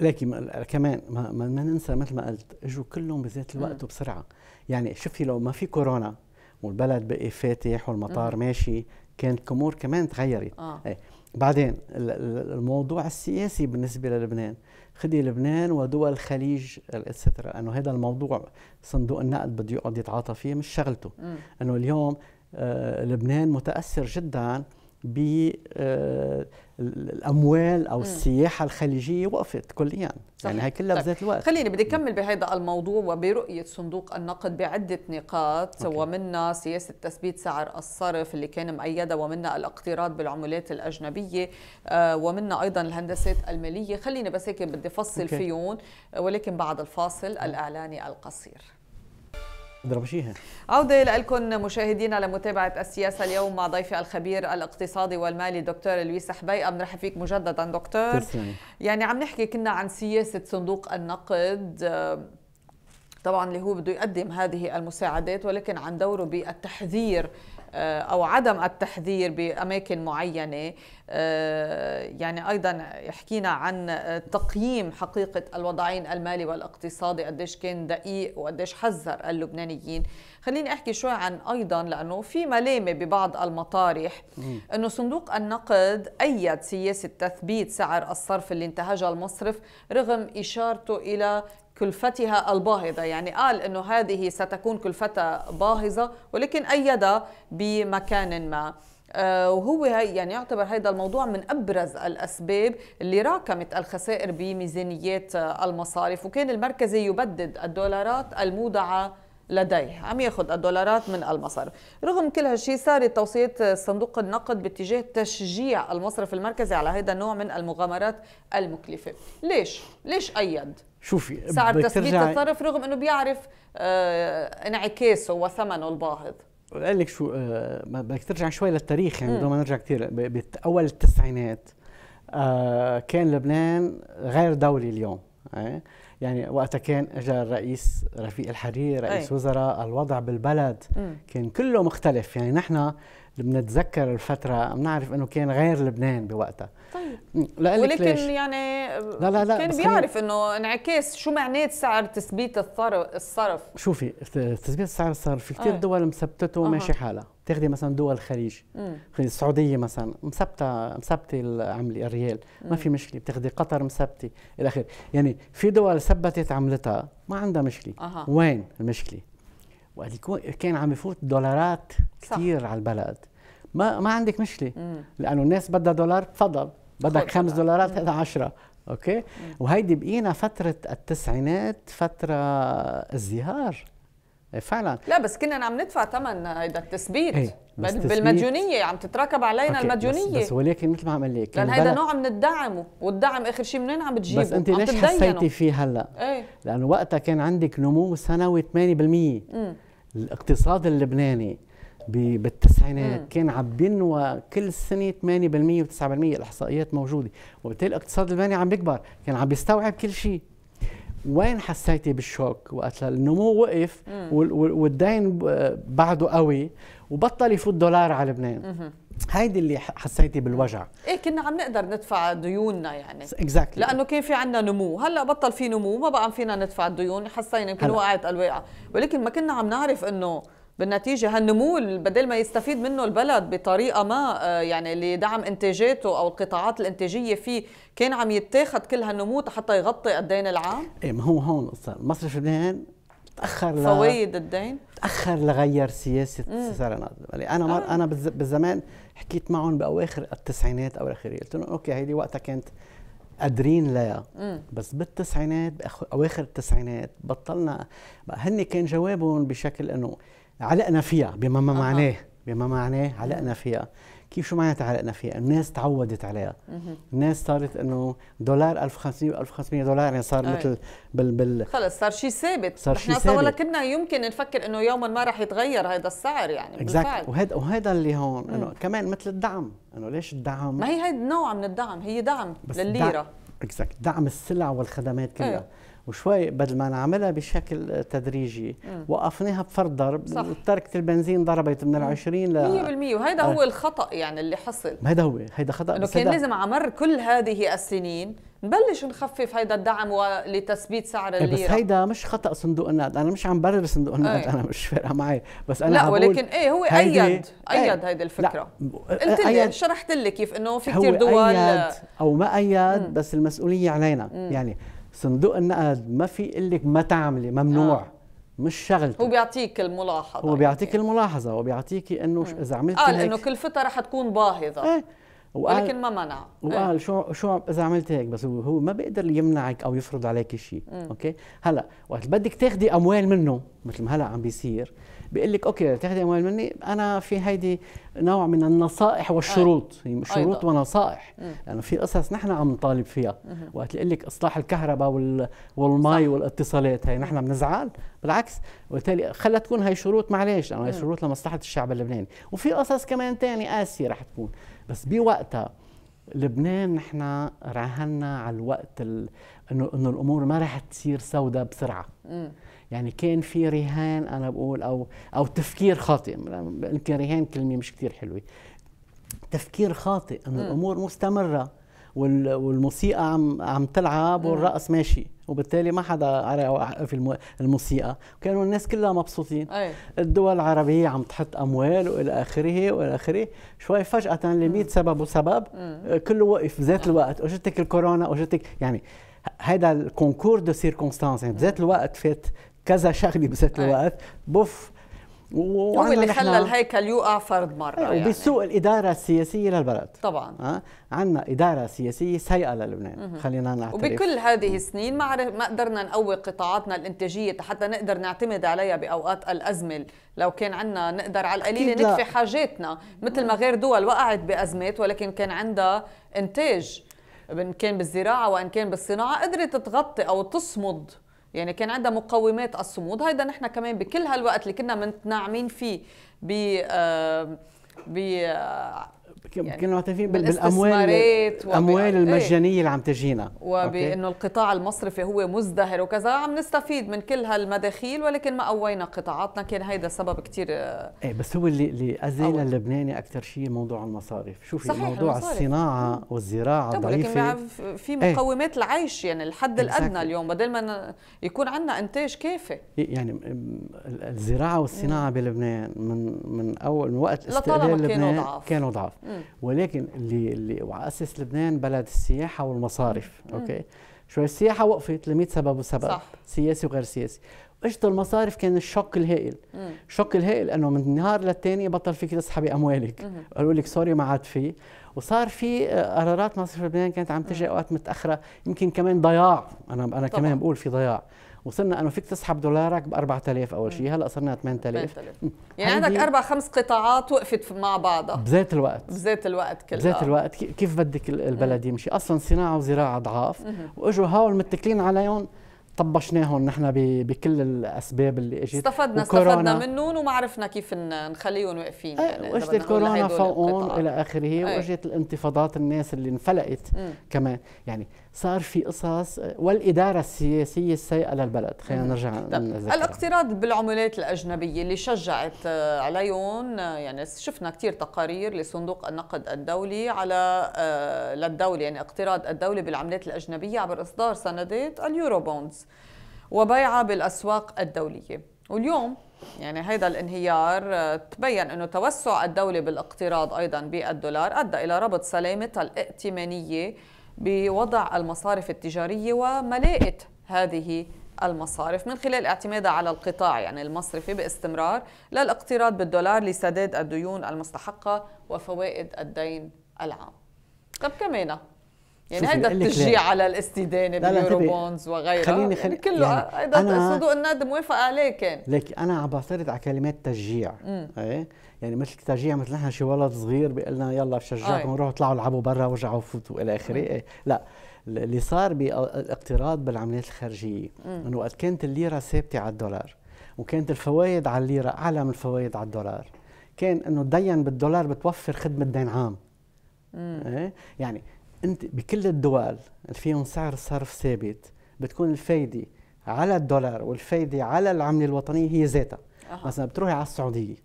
لكن كمان ما, ما, ما ننسى مثل ما قلت اجوا كلهم بذات الوقت وبسرعه يعني شفتي لو ما في كورونا والبلد بقي فاتح والمطار م. ماشي كانت الامور كمان تغيرت آه. ايه. بعدين الموضوع السياسي بالنسبه للبنان خدي لبنان ودول الخليج اتسترا انه هذا الموضوع صندوق النقد بده يقعد يتعاطى فيه مش شغلته انه اليوم آه لبنان متاثر جدا ب آه الاموال او السياحه الخليجيه وقفت كليا يعني صحيح. يعني هي كلها طيب. بذات الوقت خليني بدي اكمل بهذا الموضوع وبرؤيه صندوق النقد بعده نقاط أوكي. ومنها سياسه تثبيت سعر الصرف اللي كان مؤيده ومنها الاقتراض بالعملات الاجنبيه آه، ومنها ايضا الهندسات الماليه خليني بس هيك بدي افصل فيون ولكن بعد الفاصل الاعلاني القصير دربشيها عودة لكم مشاهدينا لمتابعة السياسة اليوم مع ضيفي الخبير الاقتصادي والمالي دكتور لويس حبيقة بنرحب فيك مجددا دكتور تسلمي. يعني عم نحكي كنا عن سياسة صندوق النقد طبعا اللي هو بده يقدم هذه المساعدات ولكن عن دوره بالتحذير آه، او عدم التحذير باماكن معينه آه، يعني ايضا حكينا عن تقييم حقيقه الوضعين المالي والاقتصادي قديش كان دقيق وقديش حذر اللبنانيين خليني احكي شوي عن ايضا لانه في ملامه ببعض المطارح انه صندوق النقد ايد سياسه تثبيت سعر الصرف اللي انتهجها المصرف رغم اشارته الى كلفتها الباهظة يعني قال أنه هذه ستكون كلفتها باهظة ولكن أيدها بمكان ما آه، وهو يعني يعتبر هذا الموضوع من ابرز الاسباب اللي راكمت الخسائر بميزانيات المصارف وكان المركزي يبدد الدولارات المودعه لديه عم ياخذ الدولارات من المصرف رغم كل هالشيء صارت توصيات صندوق النقد باتجاه تشجيع المصرف المركزي على هذا النوع من المغامرات المكلفه ليش ليش ايد شوفي سعر تثبيت الطرف رغم انه بيعرف آه انعكاسه وثمنه الباهظ قال لك شو آه بدك ترجع شوي للتاريخ يعني بدون ما نرجع كثير باول التسعينات آه كان لبنان غير دولي اليوم آه، يعني وقتها كان اجى الرئيس رفيق الحريري رئيس أي. وزراء الوضع بالبلد م. كان كله مختلف يعني نحن بنتذكر الفتره بنعرف انه كان غير لبنان بوقتها طيب ولكن ليش. يعني لا لا لا كان بيعرف انه انعكاس شو معنات سعر تثبيت الصرف شوفي تثبيت سعر الصرف في كثير آه. دول مثبتته وماشي أه. حالها تاخذي مثلا دول الخليج السعوديه مثلا مثبته مثبته العمله الريال ما في مشكله بتاخذي قطر مثبته الى اخره يعني في دول ثبتت عملتها ما عندها مشكله أه. وين المشكله وقت كان عم يفوت دولارات كثير على البلد ما ما عندك مشكله لانه الناس بدها دولار تفضل بدك خمس دولارات هذا 10 اوكي وهيدي بقينا فتره التسعينات فتره ازدهار إيه، فعلا لا بس كنا عم ندفع ثمن هيدا التثبيت هي. إيه، بالمديونيه عم تتراكب علينا أوكي. المديونيه بس, بس ولكن مثل ما عم لك لان يعني هيدا نوع من الدعم والدعم اخر شيء منين عم بتجيبه بس انت ليش حسيتي فيه هلا؟ ايه لانه وقتها كان عندك نمو سنوي 8% م. الاقتصاد اللبناني بالتسعينات كان عم بينوى كل سنه 8% و9% الاحصائيات موجوده وبالتالي الاقتصاد الياباني عم بيكبر كان عم بيستوعب كل شيء وين حسيتي بالشوك وقت النمو وقف والدين بعده قوي وبطل يفوت دولار على لبنان هيدي اللي حسيتي بالوجع ايه كنا عم نقدر ندفع ديوننا يعني exactly. لانه كان في عندنا نمو هلا بطل في نمو ما بقى فينا ندفع الديون حسينا يمكن وقعت الواقع ولكن ما كنا عم نعرف انه بالنتيجه هالنمو بدل ما يستفيد منه البلد بطريقه ما آه، يعني لدعم انتاجاته او القطاعات الانتاجيه فيه كان عم يتاخذ كل هالنمو حتى يغطي الدين العام؟ ايه ما هو هون القصه، مصرف لبنان تاخر ل... فوائد الدين تاخر لغير سياسه يعني انا مر... آه. انا بالزمان حكيت معهم باواخر التسعينات او الاخيره قلت لهم اوكي هيدي وقتها كانت قادرين لا بس بالتسعينات باواخر التسعينات بطلنا هن كان جوابهم بشكل انه علقنا فيها بما ما معناه بما معناه علقنا فيها كيف شو معناتها علقنا فيها الناس تعودت عليها الناس صارت انه دولار 1500 1500 دولار يعني صار أي. مثل بال بال خلص صار شيء ثابت صار شيء ثابت ولا كنا يمكن نفكر انه يوما ما راح يتغير هذا السعر يعني بالفعل وهذا وهذا اللي هون انه كمان مثل الدعم انه ليش الدعم ما هي هيدا نوع من الدعم هي دعم للليره اكزاكت دعم السلع والخدمات كلها إيه. وشوي بدل ما نعملها بشكل تدريجي مم. وقفناها بفرد ضرب صح. البنزين ضربت من ال 20 ل 100% وهيدا آه. هو الخطا يعني اللي حصل هيدا هو هيدا خطا انه كان لازم على مر كل هذه السنين نبلش نخفف هيدا الدعم لتثبيت سعر إيه، الليره بس هيدا مش خطا صندوق النقد انا مش عم برر صندوق النقد إيه. انا مش فارقه معي بس انا لا ولكن ايه هو ايد ايد إيه. هيدي الفكره قلت لي شرحت لك كيف انه في كثير دول ايد او ما ايد بس المسؤوليه علينا مم. يعني صندوق النقد ما في يقول لك ما تعملي ممنوع آه. مش شغلته هو بيعطيك الملاحظه هو بيعطيك يعني. الملاحظه وبيعطيك انه اذا عملت قال انه كلفتها رح تكون باهظه ايه ولكن ما منع إيه. وقال ايه؟ شو شو اذا عملت هيك بس هو, هو ما بيقدر يمنعك او يفرض عليك شيء اوكي هلا وقت بدك تاخدي اموال منه مثل ما هلا عم بيصير بيقول لك اوكي تاخذي اموال مني انا في هيدي نوع من النصائح والشروط هي شروط ونصائح لانه يعني في قصص نحن عم نطالب فيها وقت يقول لك اصلاح الكهرباء والمي والاتصالات هي نحن بنزعل بالعكس وبالتالي خلى تكون هي شروط معلش لانه هي شروط لمصلحه الشعب اللبناني وفي قصص كمان ثانيه قاسيه رح تكون بس بوقتها لبنان نحن راهنا على الوقت انه انه الامور ما رح تصير سوداء بسرعه يعني كان في رهان انا بقول او او تفكير خاطئ يمكن رهان كلمه مش كثير حلوه تفكير خاطئ انه الامور مستمره والموسيقى عم عم تلعب والرقص ماشي وبالتالي ما حدا في الموسيقى كانوا الناس كلها مبسوطين أي. الدول العربية عم تحط أموال وإلى آخره وإلى آخره شوي فجأة لمية سبب وسبب كله وقف بذات الوقت اجتك الكورونا اجتك يعني هذا الكونكور دو سيركونستانس يعني بذات الوقت فات كذا شغله بذات الوقت بوف هو اللي خلى الهيكل يوقع فرد مره أيوة، يعني. وبسوء الاداره السياسيه للبلد طبعا أه؟ عندنا اداره سياسيه سيئه للبنان خلينا نعترف وبكل هذه السنين ما ما قدرنا نقوي قطاعاتنا الانتاجيه حتى نقدر نعتمد عليها باوقات الازمه لو كان عندنا نقدر على القليله نكفي حاجاتنا مثل ما غير دول وقعت بازمات ولكن كان عندها انتاج ان كان بالزراعه وان كان بالصناعه قدرت تغطي او تصمد يعني كان عندها مقومات الصمود هيدا نحن كمان بكل هالوقت اللي كنا متناعمين فيه ب آه، ب آه، يعني كنا معترفين بالاموال الاموال إيه. المجانيه ايه اللي عم تجينا وبانه القطاع المصرفي هو مزدهر وكذا عم نستفيد من كل هالمداخيل ولكن ما قوينا قطاعاتنا كان هيدا سبب كثير ايه بس هو اللي اللي اذينا اللبناني اكثر شيء موضوع المصارف شوفي صحيح موضوع المصارف. الصناعه والزراعه طيب، ضعيفه لكن في إيه. مقومات ايه العيش يعني الحد الادنى اليوم بدل ما يكون عندنا انتاج كافي إيه، يعني الزراعه والصناعه بلبنان من من اول من وقت استقلال لبنان كانوا ضعاف ولكن اللي اللي واسس لبنان بلد السياحه والمصارف مم. اوكي شوي السياحه وقفت ل سبب وسبب صح. سياسي وغير سياسي اجت المصارف كان الشوك الهائل الشوك الهائل انه من نهار للتاني بطل فيك تسحبي اموالك قالوا لك سوري ما عاد في وصار في آه، قرارات مصرف لبنان كانت عم تجي اوقات متاخره يمكن كمان ضياع انا انا طبعا. كمان بقول في ضياع وصلنا انه فيك تسحب دولارك ب 4000 اول شيء هلا صرنا 8000 يعني عندك اربع خمس قطاعات وقفت مع بعضها بذات الوقت بذات الوقت كلها بذات الوقت كيف بدك البلد يمشي اصلا صناعه وزراعه ضعاف واجوا هول متكلين عليهم طبشناهم نحن بكل الاسباب اللي اجت استفدنا استفدنا منهم وما عرفنا كيف نخليهم واقفين إيه، يعني واجت الكورونا فوقهم الى اخره إيه. واجت الانتفاضات الناس اللي انفلقت كمان يعني صار في قصص والإدارة السياسية السيئة للبلد خلينا نرجع الاقتراض بالعملات الأجنبية اللي شجعت آه، عليهم آه، يعني شفنا كثير تقارير لصندوق النقد الدولي على آه، للدولة يعني اقتراض الدولة بالعملات الأجنبية عبر إصدار سندات اليورو بونز وبيعها بالأسواق الدولية واليوم يعني هذا الانهيار تبين انه توسع الدوله بالاقتراض ايضا بالدولار ادى الى ربط سلامتها الائتمانيه بوضع المصارف التجارية وملاءة هذه المصارف من خلال اعتمادها على القطاع يعني المصرفي باستمرار للاقتراض بالدولار لسداد الديون المستحقة وفوائد الدين العام طب كمان يعني هيدا التشجيع على الاستدانه باليورو بونز وغيرها خليني خلي... يعني كله يعني صندوق النقد موافق عليه كان لك انا عم بعترض على كلمات تشجيع ايه يعني مثل تشجيع مثل نحن شي ولد صغير بيقول لنا يلا بشجعكم روحوا اطلعوا العبوا برا ورجعوا فوتوا الى اخره إيه. لا اللي صار بالاقتراض بالعملات الخارجيه انه وقت كانت الليره ثابته على الدولار وكانت الفوائد على الليره اعلى من الفوائد على الدولار كان انه تدين بالدولار بتوفر خدمه دين عام إيه؟ يعني انت بكل الدول اللي فيهم سعر صرف ثابت بتكون الفايده على الدولار والفايده على العمله الوطنيه هي ذاتها أه. مثلا بتروحي على السعوديه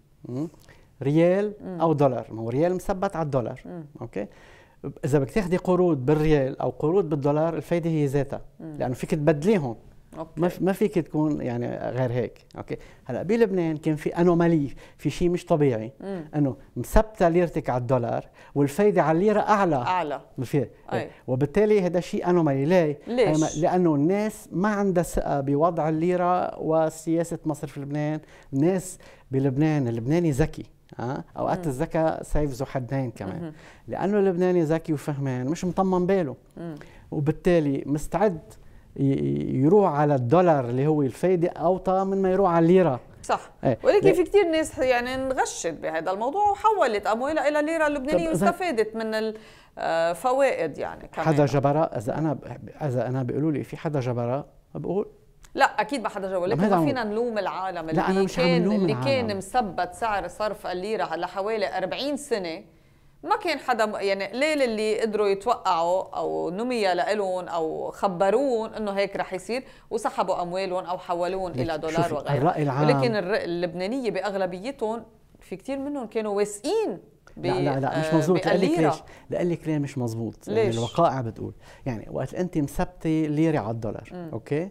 ريال مم. او دولار ما هو ريال مثبت على الدولار مم. اوكي اذا بدك تاخذي قروض بالريال او قروض بالدولار الفايده هي ذاتها لانه فيك تبدليهم ما ما فيك تكون يعني غير هيك اوكي هلا بلبنان كان في انومالي في شيء مش طبيعي انه مثبته ليرتك على الدولار والفايده على الليره اعلى اعلى في وبالتالي هذا شيء انومالي ليه؟ ليش؟ لانه الناس ما عندها ثقه بوضع الليره وسياسه مصر في لبنان الناس بلبنان اللبناني ذكي أه؟ اوقات الذكاء سيف ذو حدين كمان مم. لانه اللبناني ذكي وفهمان مش مطمن باله مم. وبالتالي مستعد يروح على الدولار اللي هو الفايده اوطى من ما يروح على الليره صح ايه. ولكن في كثير ناس يعني انغشت بهذا الموضوع وحولت اموالها الى الليره اللبنانيه واستفادت من الفوائد آه، يعني كمان. حدا جبراء اذا انا اذا انا بيقولوا لي في حدا جبراء بقول لا اكيد ما حدا جاوب لكن ما فينا نلوم العالم اللي لا أنا مش كان اللي العالم. كان مثبت سعر صرف الليره لحوالي 40 سنه ما كان حدا يعني قليل اللي قدروا يتوقعوا او نمية لإلهم او خبرون انه هيك رح يصير وسحبوا اموالهم او حولوهم الى دولار وغيره الرأي العام ولكن اللبنانيه باغلبيتهم في كثير منهم كانوا واثقين لا لا لا مش آه، مزبوط لقلك ليش لقلك ليه مش مزبوط يعني ليش؟ الوقائع بتقول يعني وقت انت مثبته ليره على الدولار م. اوكي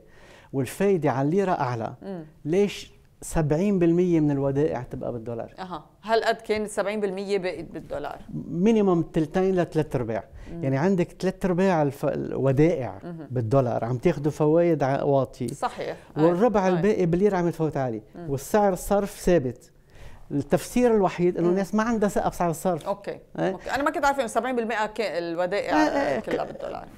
والفايده على الليره اعلى م. ليش 70% من الودائع تبقى بالدولار اها هالقد كان 70% بقت بالدولار مينيمم ثلثين لثلاث ارباع يعني عندك ثلاث ارباع الف... الودائع مم. بالدولار عم تاخذوا فوائد واطيه صحيح آه. والربع آه. الباقي بالليره عم يتفوت عليه والسعر الصرف ثابت التفسير الوحيد انه الناس ما عندها ثقه بسعر الصرف اوكي, إيه؟ أوكي. انا ما كنت عارفه انه 70% الودائع آه، آه، كلها بالدولار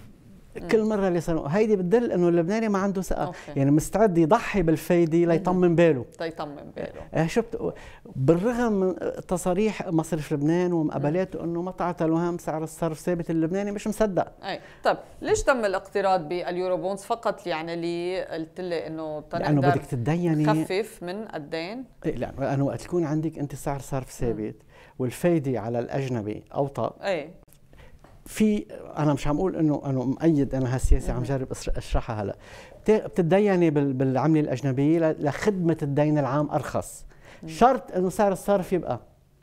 كل مره اللي صاروا هيدي بتدل انه اللبناني ما عنده ثقه يعني مستعد يضحي بالفايده ليطمن باله ليطمن باله إيه، شفت بالرغم من تصاريح مصرف لبنان ومقابلاته انه مطعت الوهم سعر الصرف ثابت اللبناني مش مصدق اي طيب ليش تم الاقتراض باليورو بونز فقط يعني اللي قلت لي انه لانه بدك تتديني يعني. خفف من الدين إيه، لا لانه وقت يكون عندك انت سعر صرف ثابت والفايده على الاجنبي اوطى اي في انا مش عم اقول انه انا مؤيد انا هالسياسه عم جرب اشرحها هلا بتتديني بالعمله الاجنبيه لخدمه الدين العام ارخص شرط انه سعر الصرف يبقى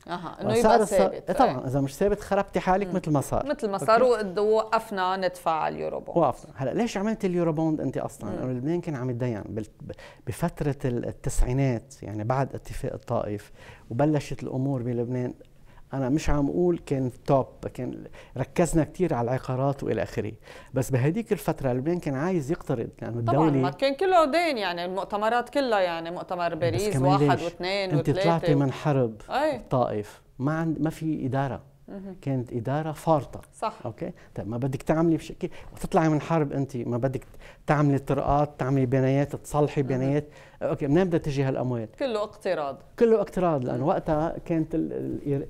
اها انه يبقى ثابت طبعا اذا مش ثابت خربتي حالك مثل ما صار مثل ما صار ووقفنا ندفع اليورو بوند وقفنا هلا ليش عملت اليورو بوند انت اصلا؟ لانه لبنان كان عم يتدين بفتره التسعينات يعني بعد اتفاق الطائف وبلشت الامور بلبنان انا مش عم اقول كان توب كان ركزنا كثير على العقارات والى اخره بس بهديك الفتره لبنان كان عايز يقترض لانه الدوله طبعا ما كان كله دين يعني المؤتمرات كلها يعني مؤتمر باريس واحد واثنين وثلاثه انت طلعتي من حرب أي. الطائف ما عند ما في اداره كانت اداره فارطه صح اوكي طيب ما بدك تعملي بشكل وتطلعي من حرب انت ما بدك تعملي طرقات تعملي بنايات تصلحي بنايات اوكي منين بدها تجي هالاموال كله اقتراض كله اقتراض لانه وقتها كانت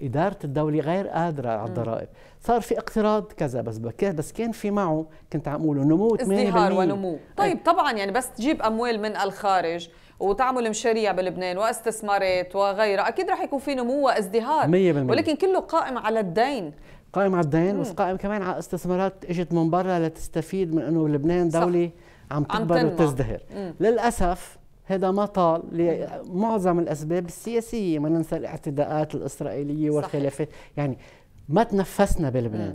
اداره الدوله غير قادره على الضرائب صار في اقتراض كذا بس بس كان في معه كنت عم اقوله نمو ازدهار ونمو طيب إيه. طبعا يعني بس تجيب اموال من الخارج وتعمل مشاريع بلبنان واستثمارات وغيرها أكيد رح يكون في نمو وازدهار 100% ولكن كله قائم على الدين قائم على الدين بس قائم كمان على استثمارات اجت من برا لتستفيد من انه لبنان دوله صح. عم تكبر عم وتزدهر مم. للاسف هذا ما طال لمعظم الاسباب السياسيه ما ننسى الاعتداءات الاسرائيليه والخلافات يعني ما تنفسنا بلبنان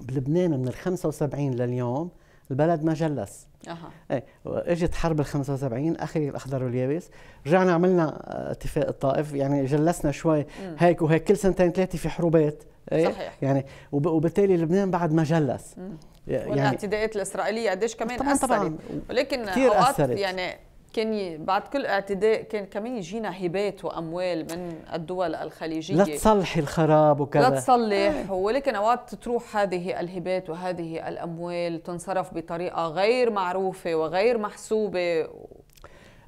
مم. بلبنان من ال 75 لليوم البلد ما جلس اها إيه، اجت حرب ال 75 اخر الاخضر واليابس رجعنا عملنا اتفاق الطائف يعني جلسنا شوي هيك وهيك كل سنتين ثلاثه في حروبات إيه، صحيح يعني وبالتالي لبنان بعد ما جلس يعني والاعتداءات الاسرائيليه قديش كمان طبعا اثرت طبعا ولكن كثير اوقات يعني كان بعد كل اعتداء كان كمان يجينا هبات واموال من الدول الخليجيه لا تصلحي الخراب وكذا لا تصلح إيه. ولكن اوقات تروح هذه الهبات وهذه الاموال تنصرف بطريقه غير معروفه وغير محسوبه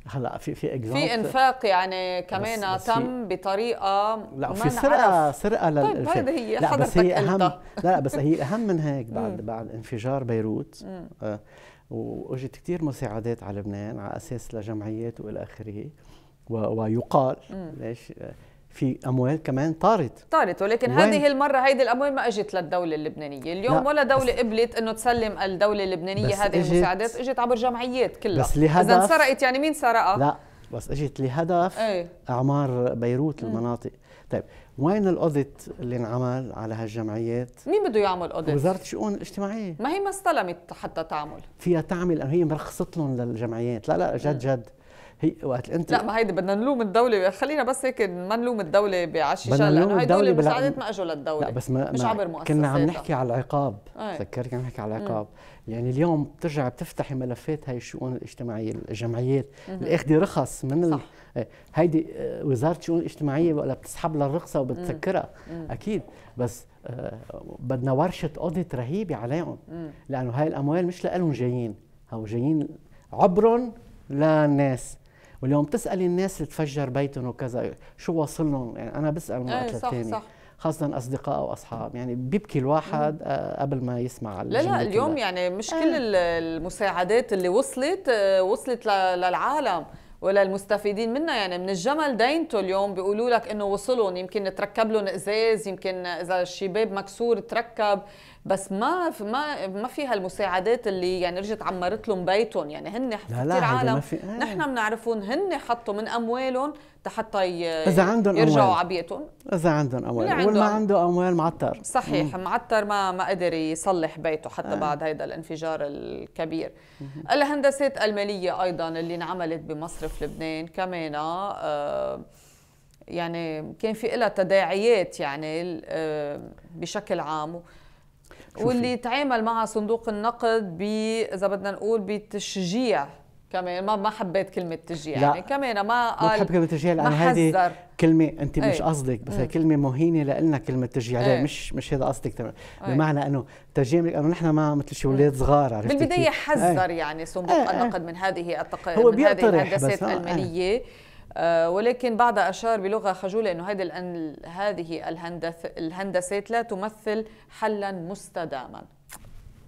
هلا في في في انفاق يعني كمان بس بس تم بطريقه لا وفي سرقه سرقه لل طيب هذه هي لا بس هي اهم لا بس هي اهم من هيك بعد [laughs] بعد انفجار بيروت آه واجت كثير مساعدات على لبنان على اساس لجمعيات والى اخره ويقال ليش في اموال كمان طارت طارت ولكن وين؟ هذه المره هيدي الاموال ما اجت للدوله اللبنانيه اليوم ولا دوله قبلت انه تسلم الدوله اللبنانيه هذه إجت المساعدات اجت عبر جمعيات كلها بس لهدف اذا سرقت يعني مين سرقها لا بس اجت لهدف ايه؟ اعمار بيروت المناطق طيب وين الاوديت اللي انعمل على هالجمعيات؟ مين بده يعمل اوديت؟ وزاره الشؤون الاجتماعيه ما هي ما استلمت حتى تعمل فيها تعمل لانه هي مرخصت لهم للجمعيات، لا لا جد جد هي وقت انت لا ما هيدي بدنا نلوم الدوله خلينا بس هيك ما نلوم الدوله بعشيشة لانه هي هدول مساعدات ما اجوا للدوله لا بس ما مش عبر مؤسسات كنا عم نحكي على العقاب تذكرت كنا عم نحكي على العقاب يعني اليوم بترجع بتفتحي ملفات هاي الشؤون الاجتماعيه الجمعيات اللي اخذه رخص من صح. هيدي آه، وزاره الشؤون الاجتماعيه ولا بتسحب لها الرخصه وبتسكرها اكيد بس آه، بدنا ورشه اوديت رهيبه عليهم لانه هاي الاموال مش لهم جايين هو جايين عبرهم للناس واليوم تسالي الناس اللي تفجر بيتهم وكذا شو واصل يعني انا بسال من وقت للثاني خاصة أصدقاء أو أصحاب يعني بيبكي الواحد آه، قبل ما يسمع لا لا اليوم كلها. يعني مش إيه. كل المساعدات اللي وصلت وصلت للعالم وللمستفيدين منها يعني من الجمل دينته اليوم بيقولوا لك انه وصلهم يمكن تركب لهم ازاز يمكن اذا الشباب مكسور تركب بس ما ما ما فيها المساعدات اللي يعني رجعت عمرت لهم بيتهم يعني هن لا لا كثير عالم في... آه. نحن بنعرفهم هن حطوا من اموالهم حتى اذا عندهم يرجعوا على بيتهم اذا عندهم اموال واللي ما عنده اموال معتر صحيح مم. معتر ما ما قدر يصلح بيته حتى آه. بعد هيدا الانفجار الكبير مم. الهندسات الماليه ايضا اللي انعملت بمصرف لبنان كمان آه يعني كان في لها تداعيات يعني آه، بشكل عام واللي تعامل مع صندوق النقد ب اذا بدنا نقول بتشجيع كمان ما ما حبيت كلمه تشجيع يعني كمان ما قال ما بحب كلمه تشجيع لانه هذه كلمه انت مش إيه. قصدك بس هي إيه. كلمه مهينه لنا كلمه تشجيع لا إيه. مش مش هذا قصدك تمام بمعنى انه تشجيع انه نحن ما مثل شي اولاد صغار عرفتي بالبدايه حذر يعني صندوق النقد من هذه التقارير من هذه الهندسات آه، آه. الماليه آه، ولكن بعد أشار بلغة خجولة أنه هذه هذه الهندسات لا تمثل حلا مستداما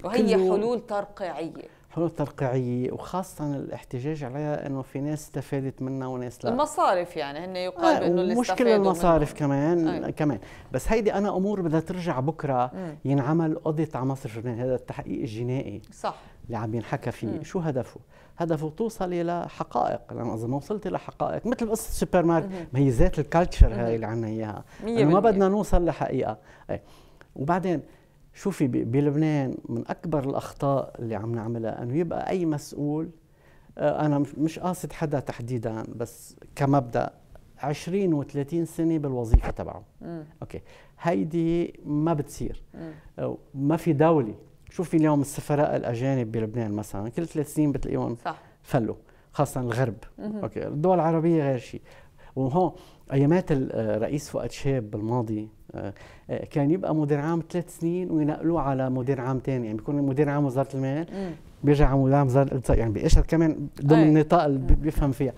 وهي حلول ترقيعية حلول ترقيعية وخاصة الاحتجاج عليها انه في ناس استفادت منها وناس لا المصارف يعني هن يقال آه انه اللي مشكلة المصارف منه. كمان آه. كمان بس هيدي انا امور بدها ترجع بكره مم. ينعمل قضية على مصرف لبنان هذا التحقيق الجنائي صح اللي عم ينحكى فيه شو هدفه هدفه توصل الى حقائق لانه اذا ما وصلت الى حقائق مثل قصه السوبر ماركت ما هي ذات الكالتشر هاي اللي عندنا اياها انه ما بدنا نوصل لحقيقه أي. وبعدين شوفي بلبنان من اكبر الاخطاء اللي عم نعملها انه يبقى اي مسؤول آه، انا مش قاصد حدا تحديدا بس كمبدا 20 و30 سنه بالوظيفه تبعه اوكي هيدي ما بتصير ما في دوله شوفي اليوم السفراء الاجانب بلبنان مثلا كل ثلاث سنين بتلاقيهم صح فلوا خاصه الغرب مم. اوكي الدول العربيه غير شيء وهون ايامات الرئيس آه، فؤاد شاب بالماضي آه، آه، كان يبقى مدير عام ثلاث سنين وينقلوه على مدير عام ثاني يعني بيكون مدير عام وزاره المال بيرجع على مدير عام وزاره الاقتصاد يعني بيقشر كمان ضمن النطاق اللي بيفهم فيها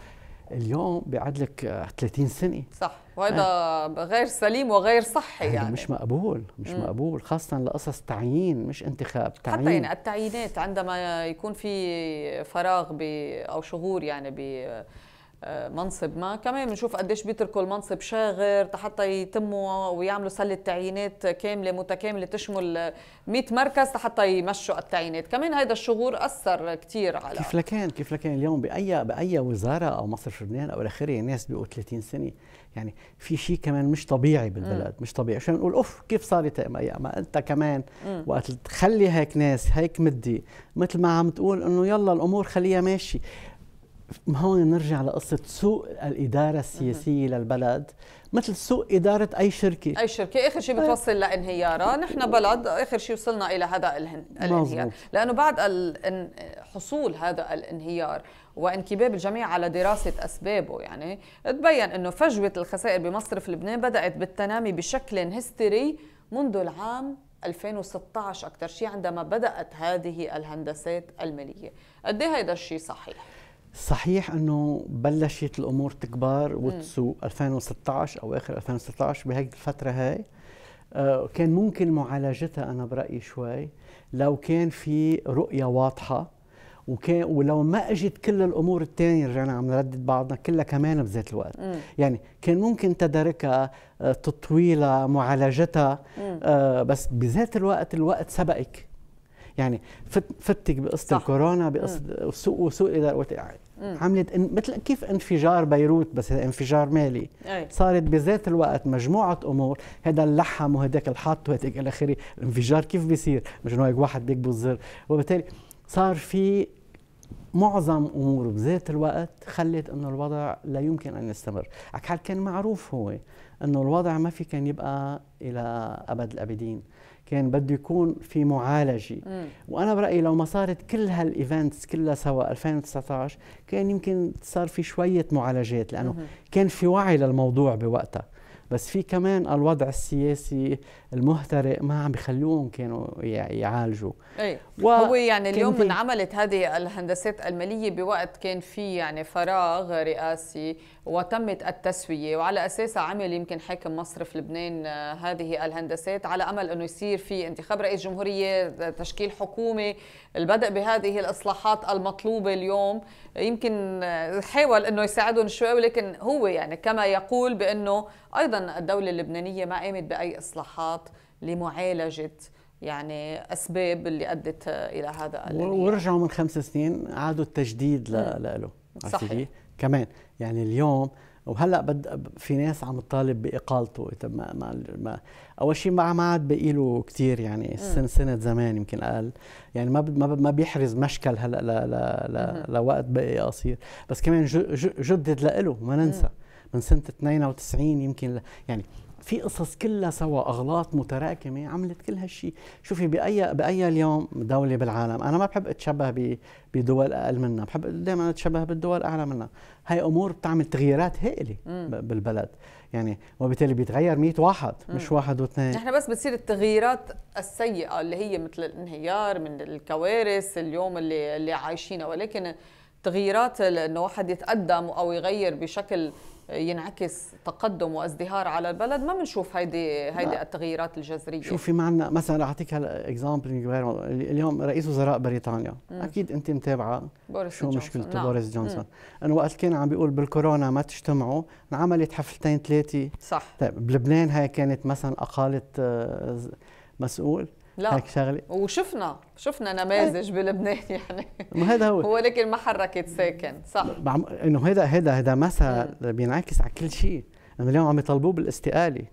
اليوم بيعد لك 30 سنه صح وهذا غير سليم وغير صحي يعني مش مقبول مش مم. مقبول خاصه لقصص تعيين مش انتخاب تعيين حتى يعني التعيينات عندما يكون في فراغ ب او شغور يعني ب آه، منصب ما كمان بنشوف قديش بيتركوا المنصب شاغر حتى يتموا ويعملوا سله تعيينات كامله متكامله تشمل 100 مركز حتى يمشوا التعيينات كمان هذا الشغور اثر كثير على كيف لكان كيف لكان اليوم باي باي وزاره او مصرف لبنان او الى اخره الناس بيقوا 30 سنه يعني في شيء كمان مش طبيعي بالبلد مش طبيعي عشان نقول اوف كيف صارت ما انت كمان وقت تخلي هيك ناس هيك مدي مثل ما عم تقول انه يلا الامور خليها ماشي هون نرجع لقصة سوء الإدارة السياسية للبلد مثل سوء إدارة أي شركة أي شركة آخر شيء بتوصل لانهيارها نحن بلد آخر شيء وصلنا إلى هذا الانهيار لأنه بعد حصول هذا الانهيار وانكباب الجميع على دراسة أسبابه يعني تبين أنه فجوة الخسائر بمصرف لبنان بدأت بالتنامي بشكل هستيري منذ العام 2016 أكثر شيء عندما بدأت هذه الهندسات المالية قد هذا إيه الشيء صحيح؟ صحيح انه بلشت الامور تكبر وتسوق 2016 او اخر 2016 بهيك الفتره هاي آه، كان ممكن معالجتها انا برايي شوي لو كان في رؤيه واضحه وكان ولو ما اجت كل الامور الثانيه رجعنا عم نردد بعضنا كلها كمان بذات الوقت مم. يعني كان ممكن تداركها آه، تطويلها معالجتها آه بس بذات الوقت الوقت سبقك يعني فتك بقصه الكورونا بقصه سوء وسوء اداره عملت إن مثل كيف انفجار بيروت بس انفجار مالي أي. صارت بذات الوقت مجموعه امور هذا اللحم وهداك الحط وهداك الى اخره الانفجار كيف بيصير مش انه هيك واحد بيكبس زر وبالتالي صار في معظم امور بذات الوقت خلت انه الوضع لا يمكن ان يستمر، على كان معروف هو انه الوضع ما في كان يبقى الى ابد الابدين، كان بده يكون في معالجه، وانا برايي لو ما صارت كل هالايفنتس كلها سوا 2019 كان يمكن صار في شويه معالجات لانه مم. كان في وعي للموضوع بوقتها، بس في كمان الوضع السياسي المهترئ ما عم بخلوهم كانوا يعالجوا اي و... هو يعني اليوم انعملت هذه الهندسات الماليه بوقت كان في يعني فراغ رئاسي وتمت التسوية وعلى أساسها عمل يمكن حاكم مصر في لبنان آه، هذه الهندسات على أمل أنه يصير في انتخاب رئيس جمهورية آه، تشكيل حكومة البدء بهذه الإصلاحات المطلوبة اليوم آه، يمكن حاول أنه يساعدهم شوي ولكن هو يعني كما يقول بأنه أيضا الدولة اللبنانية ما قامت بأي إصلاحات لمعالجة يعني اسباب اللي ادت الى هذا ورجعوا من خمس سنين عادوا التجديد له صحيح كمان يعني اليوم وهلا بد في ناس عم تطالب باقالته طب ما, ما, ما اول شيء ما ما عاد بقي له كثير يعني سنه سنه زمان يمكن اقل يعني ما ما, ما بيحرز مشكل هلا ل ل ل لوقت بقي قصير بس كمان جدد له ما ننسى من سنه 92 يمكن يعني في قصص كلها سوا اغلاط متراكمه عملت كل هالشيء شوفي باي باي اليوم دوله بالعالم انا ما بحب اتشبه بدول اقل منا بحب دائما اتشبه بالدول اعلى منا هاي امور بتعمل تغييرات هائله بالبلد يعني وبالتالي بيتغير 100 واحد مم. مش واحد واثنين نحن بس بتصير التغييرات السيئه اللي هي مثل الانهيار من الكوارث اليوم اللي اللي عايشينها ولكن تغييرات انه واحد يتقدم او يغير بشكل ينعكس تقدم وازدهار على البلد ما بنشوف هيدي هيدي التغييرات الجذريه شوفي معنا مثلا رح اعطيك اكزامبل اليوم رئيس وزراء بريطانيا مم. اكيد انت متابعه بوريس شو مشكلته نعم. بوريس جونسون انه وقت كان عم بيقول بالكورونا ما تجتمعوا انعملت حفلتين ثلاثه صح طيب بلبنان هاي كانت مثلا اقاله آه، مسؤول لا هيك شغله وشفنا شفنا نماذج بلبنان [laughs] يعني ما هذا هو ولكن ما حركت ساكن صح بعم... انه هذا هذا هذا مثل بينعكس على كل شيء انه اليوم عم يطالبوه بالاستقاله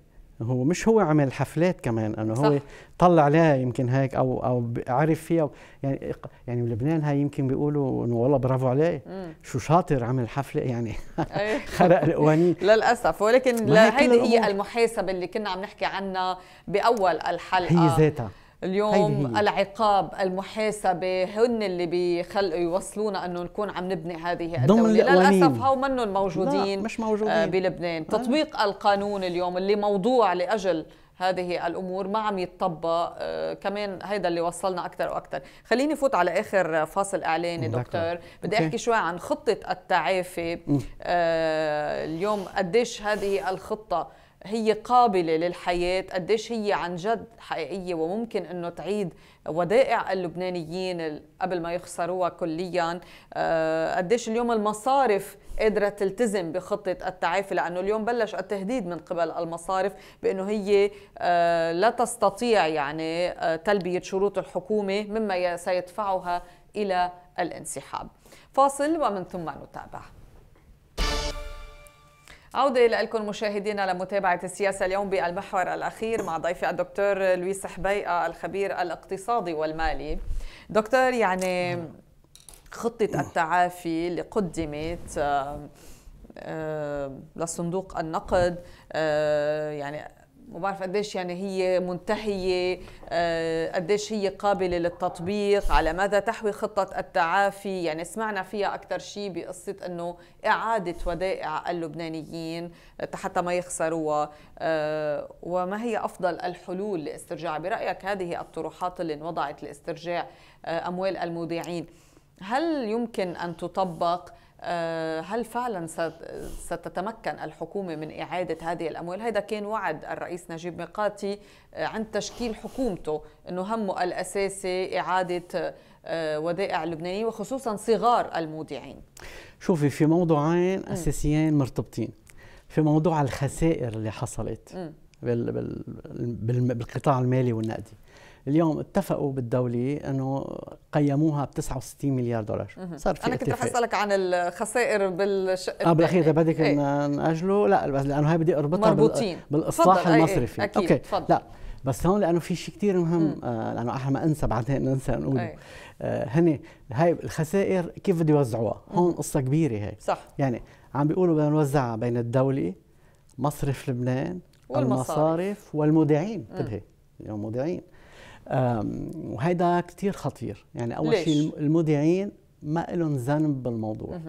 هو مش هو عمل حفلات كمان انه هو طلع عليها يمكن هيك او او عرف فيها يعني يعني بلبنان هاي يمكن بيقولوا انه والله برافو عليه شو شاطر عمل حفله يعني [laughs] إيه. [laughs] خرق القوانين للاسف ولكن هيدي هي المحاسبه اللي كنا عم نحكي عنها باول الحلقه هي ذاتها اليوم العقاب المحاسبه هن اللي بيخلقوا يوصلونا انه نكون عم نبني هذه الدوله للاسف هاو منهم موجودين مش موجودين آه، بلبنان آه. تطبيق القانون اليوم اللي موضوع لاجل هذه الامور ما عم يتطبق آه كمان هيدا اللي وصلنا اكثر واكثر خليني فوت على اخر فاصل اعلاني دكتور بدي احكي شوي عن خطه التعافي آه اليوم قديش هذه الخطه هي قابلة للحياة قديش هي عن جد حقيقية وممكن أنه تعيد ودائع اللبنانيين قبل ما يخسروها كليا آه، قديش اليوم المصارف قادرة تلتزم بخطة التعافي لأنه اليوم بلش التهديد من قبل المصارف بأنه هي آه، لا تستطيع يعني آه، تلبية شروط الحكومة مما سيدفعها إلى الانسحاب فاصل ومن ثم نتابع عودة لكم مشاهدينا لمتابعة السياسة اليوم بالمحور الأخير مع ضيفي الدكتور لويس حبيقة الخبير الاقتصادي والمالي دكتور يعني خطة التعافي اللي قدمت لصندوق النقد يعني وبعرف قديش يعني هي منتهية آه، قديش هي قابلة للتطبيق على ماذا تحوي خطة التعافي يعني سمعنا فيها أكثر شيء بقصة أنه إعادة ودائع اللبنانيين حتى ما يخسروها آه، وما هي أفضل الحلول لاسترجاع برأيك هذه الطروحات اللي انوضعت لاسترجاع آه، أموال المودعين هل يمكن أن تطبق آه، هل فعلا ستتمكن الحكومة من إعادة هذه الأموال؟ هذا كان وعد الرئيس نجيب ميقاتي آه، عند تشكيل حكومته أنه همه الأساسي إعادة آه، ودائع اللبنانيين وخصوصا صغار المودعين شوفي في موضوعين م. أساسيين مرتبطين في موضوع الخسائر اللي حصلت بالقطاع المالي والنقدي اليوم اتفقوا بالدوله انه قيموها ب 69 مليار دولار صار في انا كنت رح اسالك عن الخسائر بالشق اه بالاخير اذا بدك إيه. ناجله لا بس لانه هي بدي اربطها مربوطين. بالاصلاح إيه، إيه. المصرفي أكيد. اوكي فضل. لا بس هون لانه في شيء كثير مهم آه لانه احنا ما انسى بعدين ننسى نقول آه هن هاي الخسائر كيف بده يوزعوها هون قصه كبيره هي صح يعني عم بيقولوا بدنا نوزعها بين الدوله مصرف لبنان والمصارف والمودعين انتبهي اليوم مودعين وهيدا كثير خطير يعني اول شيء المذيعين ما لهم ذنب بالموضوع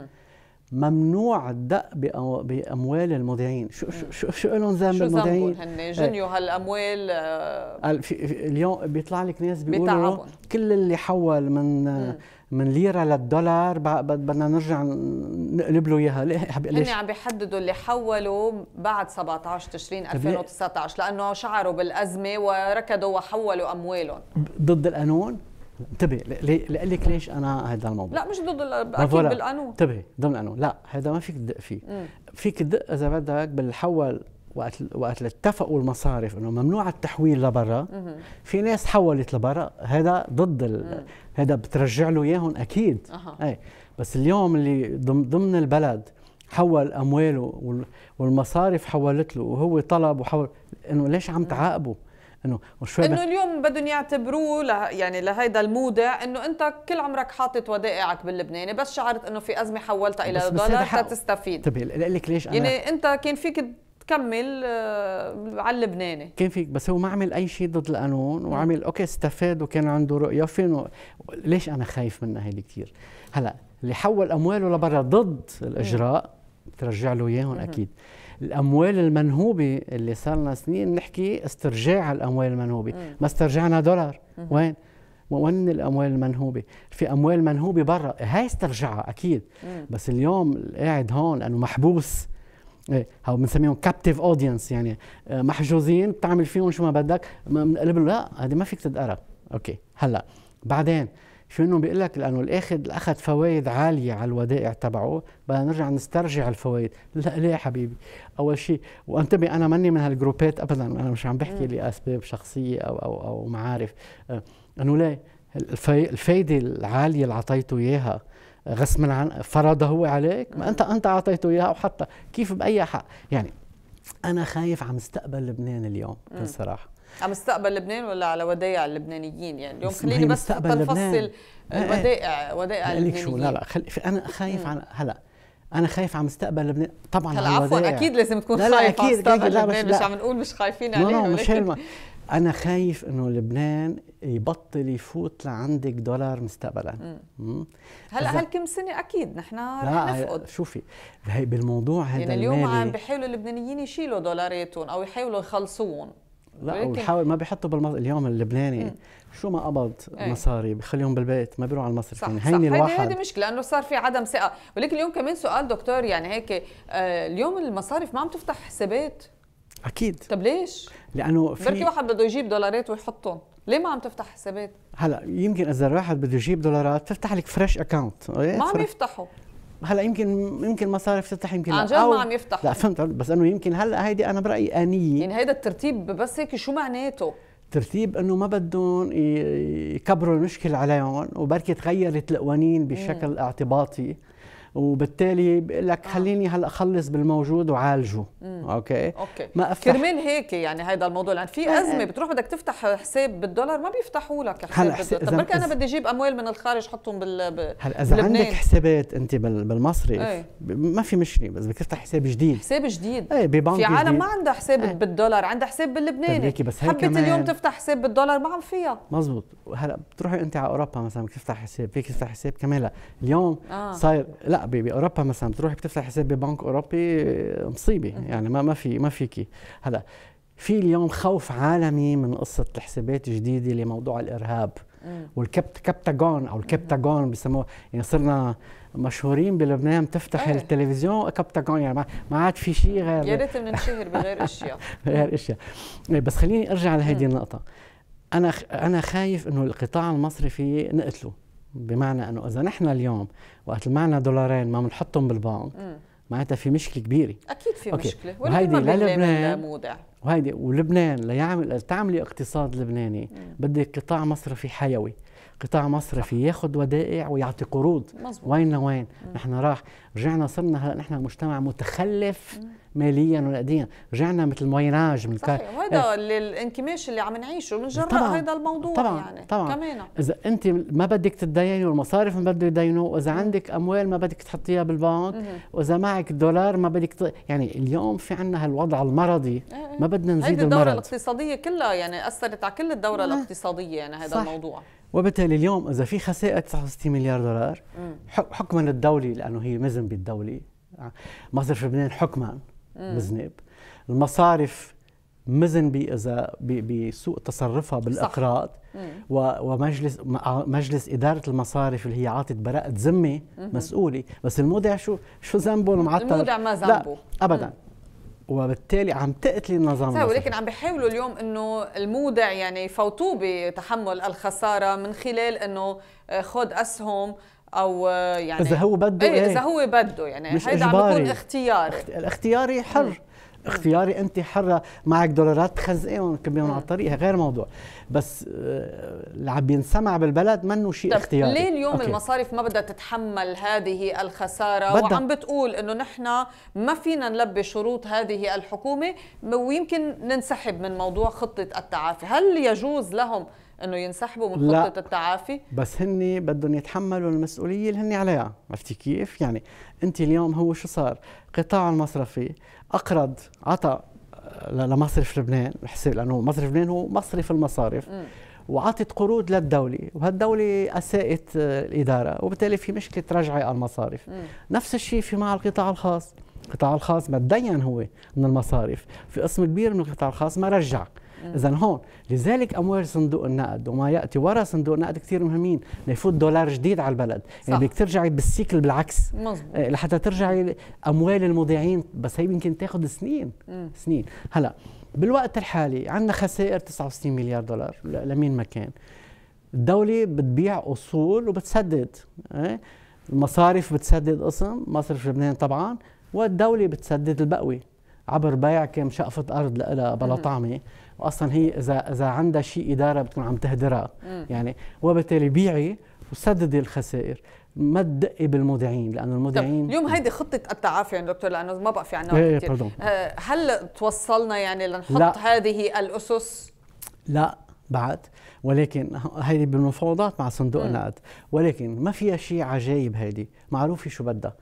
ممنوع الدق باموال المذيعين شو شو شو, لهم ذنب المذيعين شو هن إيه. جنيوا هالاموال آه، اليوم بيطلع لك ناس بيقولوا كل اللي حول من آه، من ليره للدولار بدنا نرجع نقلب له اياها ليش؟ هن عم بيحددوا اللي حولوا بعد 17 تشرين 2019 لانه شعروا بالازمه وركضوا وحولوا اموالهم ضد القانون؟ انتبه لقلك لك ليش انا هذا الموضوع لا مش ضد اكيد بالقانون انتبه ضمن القانون لا هذا ما فيك تدق فيه مم. فيك تدق اذا بدك بالحول وقت اتفقوا المصارف انه ممنوع التحويل لبرا في ناس حولت لبرا هذا ضد ال... هذا بترجع له اياهم اكيد أه. اي بس اليوم اللي ضمن البلد حول امواله والمصارف حولت له وهو طلب وحول انه ليش عم تعاقبه انه انه اليوم بدهم يعتبروه ل... يعني لهيدا المودع انه انت كل عمرك حاطط ودائعك باللبناني بس شعرت انه في ازمه حولتها الى دولار تستفيد طيب لك ليش انا يعني انت كان فيك تكمل آه، على اللبناني كان فيك بس هو ما عمل اي شيء ضد القانون وعمل اوكي استفاد وكان عنده رؤيه فين و... ليش انا خايف منها هيدي كثير هلا اللي حول امواله لبرا ضد الاجراء بترجع له اياهم اكيد الاموال المنهوبه اللي صار لنا سنين نحكي استرجاع الاموال المنهوبه ما استرجعنا دولار وين وين الاموال المنهوبه في اموال منهوبه برا هاي استرجعها اكيد بس اليوم قاعد هون لانه محبوس ايه او بنسميهم كابتيف اودينس يعني آه، محجوزين بتعمل فيهم شو ما بدك بنقلب لا هذه ما فيك تتقرا اوكي هلا بعدين شو انه بيقول لك لانه الاخذ اخذ فوائد عاليه على الودائع تبعه بدنا نرجع نسترجع الفوائد لا ليه يا حبيبي اول شيء وانتبه انا ماني من هالجروبات ابدا انا مش عم بحكي لاسباب شخصيه او او او معارف آه، انه ليه الفائده العاليه اللي اعطيته اياها غصبا عن هو عليك ما انت انت اعطيته اياها وحتى كيف باي حق يعني انا خايف على مستقبل لبنان اليوم بصراحه على مستقبل لبنان ولا على ودائع اللبنانيين يعني اليوم خليني بس افصل إيه، إيه. الودائع ودائع اللبنانيين شو لا لا خلي انا خايف على هلا انا خايف على مستقبل لبنان طبعا هلا عفوا اكيد لازم تكون لا خايف لا على مستقبل لا لبنان مش, لا. مش عم نقول مش خايفين عليه مش [laughs] هالما انا خايف انه لبنان يبطل يفوت لعندك دولار مستقبلا هلا هالكم سنه اكيد نحن رح نفقد شوفي هي بالموضوع هذا يعني اليوم عم بيحاولوا اللبنانيين يشيلوا دولاراتهم او يحاولوا يخلصوهم لا ويحاول ما بيحطوا بالمص... اليوم اللبناني مم. شو ما قبض ايه. مصاري بخليهم بالبيت ما بيروح على المصرف يعني هين الواحد هيدي مشكله لانه صار في عدم ثقه ولكن اليوم كمان سؤال دكتور يعني هيك آه اليوم المصارف ما عم تفتح حسابات اكيد طب ليش؟ لانه في بركي واحد بده يجيب دولارات ويحطهم ليه ما عم تفتح حسابات؟ هلا يمكن اذا الواحد بده يجيب دولارات تفتح لك فريش اكاونت إيه؟ ما عم يفتحوا هلا يمكن يمكن مصارف تفتح يمكن عن جد ما عم يفتح لا فهمت بس انه يمكن هلا هيدي انا برايي انيه يعني هيدا الترتيب بس هيك شو معناته؟ ترتيب انه ما بدهم يكبروا المشكله عليهم وبركي تغيرت القوانين بشكل مم. اعتباطي وبالتالي بقول لك آه. خليني هلا اخلص بالموجود وعالجه مم. اوكي اوكي ما افتح كرمال هيك يعني هذا الموضوع لان في أه، أه. ازمه بتروح بدك تفتح حساب بالدولار ما بيفتحوا لك حساب بالدولار طب بركي انا بدي اجيب اموال من الخارج حطهم بال هلا اذا عندك حسابات انت بالمصرف إيه. ما في مشكله بس بدك تفتح حساب جديد حساب جديد ايه ببنك في عالم ما عندها حساب ايه؟ بالدولار عندها حساب باللبناني طيب بس هيك حبت اليوم تفتح حساب بالدولار ما عم فيها مزبوط هلا بتروحي انت على اوروبا مثلا بدك تفتح حساب فيك تفتح حساب كمان اليوم آه. صاير لا باوروبا مثلا بتروحي بتفتح حساب ببنك اوروبي آه، مصيبه يعني ما ما في ما فيكي هلا في اليوم خوف عالمي من قصه الحسابات الجديده لموضوع الارهاب والكبت او الكبتاجون بسموه يعني صرنا مشهورين بلبنان تفتح أيه. التلفزيون كبتاجون يعني ما عاد في شيء غير يا ريت بننشهر بغير اشياء [laughs] بغير اشياء إيه، بس خليني ارجع لهيدي النقطه انا انا خايف انه القطاع المصرفي نقتله بمعنى انه اذا نحن اليوم وقت معنا دولارين ما بنحطهم بالبنك معناتها في مشكله كبيره اكيد في أوكي. مشكله وهيدي للبنان وهيدي ولبنان ليعمل تعملي اقتصاد لبناني بدك قطاع مصرفي حيوي قطاع مصرفي ياخذ ودائع ويعطي قروض مزبوط. وين لوين نحن راح رجعنا صرنا هلا نحن مجتمع متخلف مم. ماليا ونقديا رجعنا مثل المويناج من صحيح وهذا آه. الانكماش اللي عم نعيشه من جراء هذا الموضوع طبعا يعني طبعا كمان اذا انت ما بدك تديني والمصارف ما بده يدينوا واذا عندك اموال ما بدك تحطيها بالبنك واذا معك دولار ما بدك ت... يعني اليوم في عندنا هالوضع المرضي إيه، إيه. ما بدنا نزيد المرض الدوره الاقتصاديه كلها يعني اثرت على كل الدوره آه. الاقتصاديه يعني هذا صح. الموضوع وبالتالي اليوم اذا في خسائر 69 مليار دولار حكما الدولي لانه هي مزن بالدولي مصرف لبنان حكما بذنب المصارف مزن بسوء تصرفها بالاقراض ومجلس آه، مجلس اداره المصارف اللي هي عاطت براءه ذمه مسؤوله بس المودع شو شو ذنبه المعطل المودع ما ذنبه ابدا مم. وبالتالي عم تقتلي النظام صحيح ولكن عم بيحاولوا اليوم انه المودع يعني يفوتوه بتحمل الخساره من خلال انه آه، خد اسهم او آه، يعني اذا هو بده ايه اذا إيه. هو بده يعني هيدا عم بيكون اختياري الاختياري حر اختياري انت حره معك دولارات تخزقيهم كبيهم على الطريق غير موضوع بس آه، اللي عم ينسمع بالبلد منه شيء اختياري ليه اليوم أوكي. المصارف ما بدها تتحمل هذه الخساره بدأ. وعم بتقول انه نحن ما فينا نلبي شروط هذه الحكومه ويمكن ننسحب من موضوع خطه التعافي هل يجوز لهم انه ينسحبوا من خطه التعافي بس هن بدهم يتحملوا المسؤوليه اللي هن عليها عرفتي كيف يعني انت اليوم هو شو صار قطاع المصرفي اقرض عطى آه، لمصرف لبنان بحسب لانه مصرف لبنان هو مصرف المصارف م. وعطت قروض للدولة وهالدولة أساءت آه، الإدارة وبالتالي في مشكلة رجعة المصارف م. نفس الشيء في مع القطاع الخاص القطاع الخاص ما تدين هو من المصارف في قسم كبير من القطاع الخاص ما رجع اذا هون لذلك اموال صندوق النقد وما ياتي وراء صندوق النقد كثير مهمين ليفوت دولار جديد على البلد يعني صح. يعني بدك ترجعي بالسيكل بالعكس مزبوط. إيه، لحتى ترجعي اموال المضيعين بس هي يمكن تاخذ سنين م. سنين هلا بالوقت الحالي عندنا خسائر 69 مليار دولار لمين ما كان الدولة بتبيع أصول وبتسدد إيه؟ المصارف بتسدد قسم مصرف لبنان طبعا والدولة بتسدد البقوي عبر بيع كم شقفة أرض لها بلا طعمة واصلا هي اذا اذا عندها شيء اداره بتكون عم تهدرها يعني وبالتالي بيعي وسددي الخسائر ما تدقي بالمودعين لانه المودعين اليوم هيدي خطه التعافي يعني دكتور لانه ما بقى في عنا إيه، إيه، كثير آه، هل توصلنا يعني لنحط لا. هذه الاسس لا بعد ولكن هيدي بالمفاوضات مع صندوق النقد ولكن ما فيها شيء عجايب هيدي معروفه شو بدها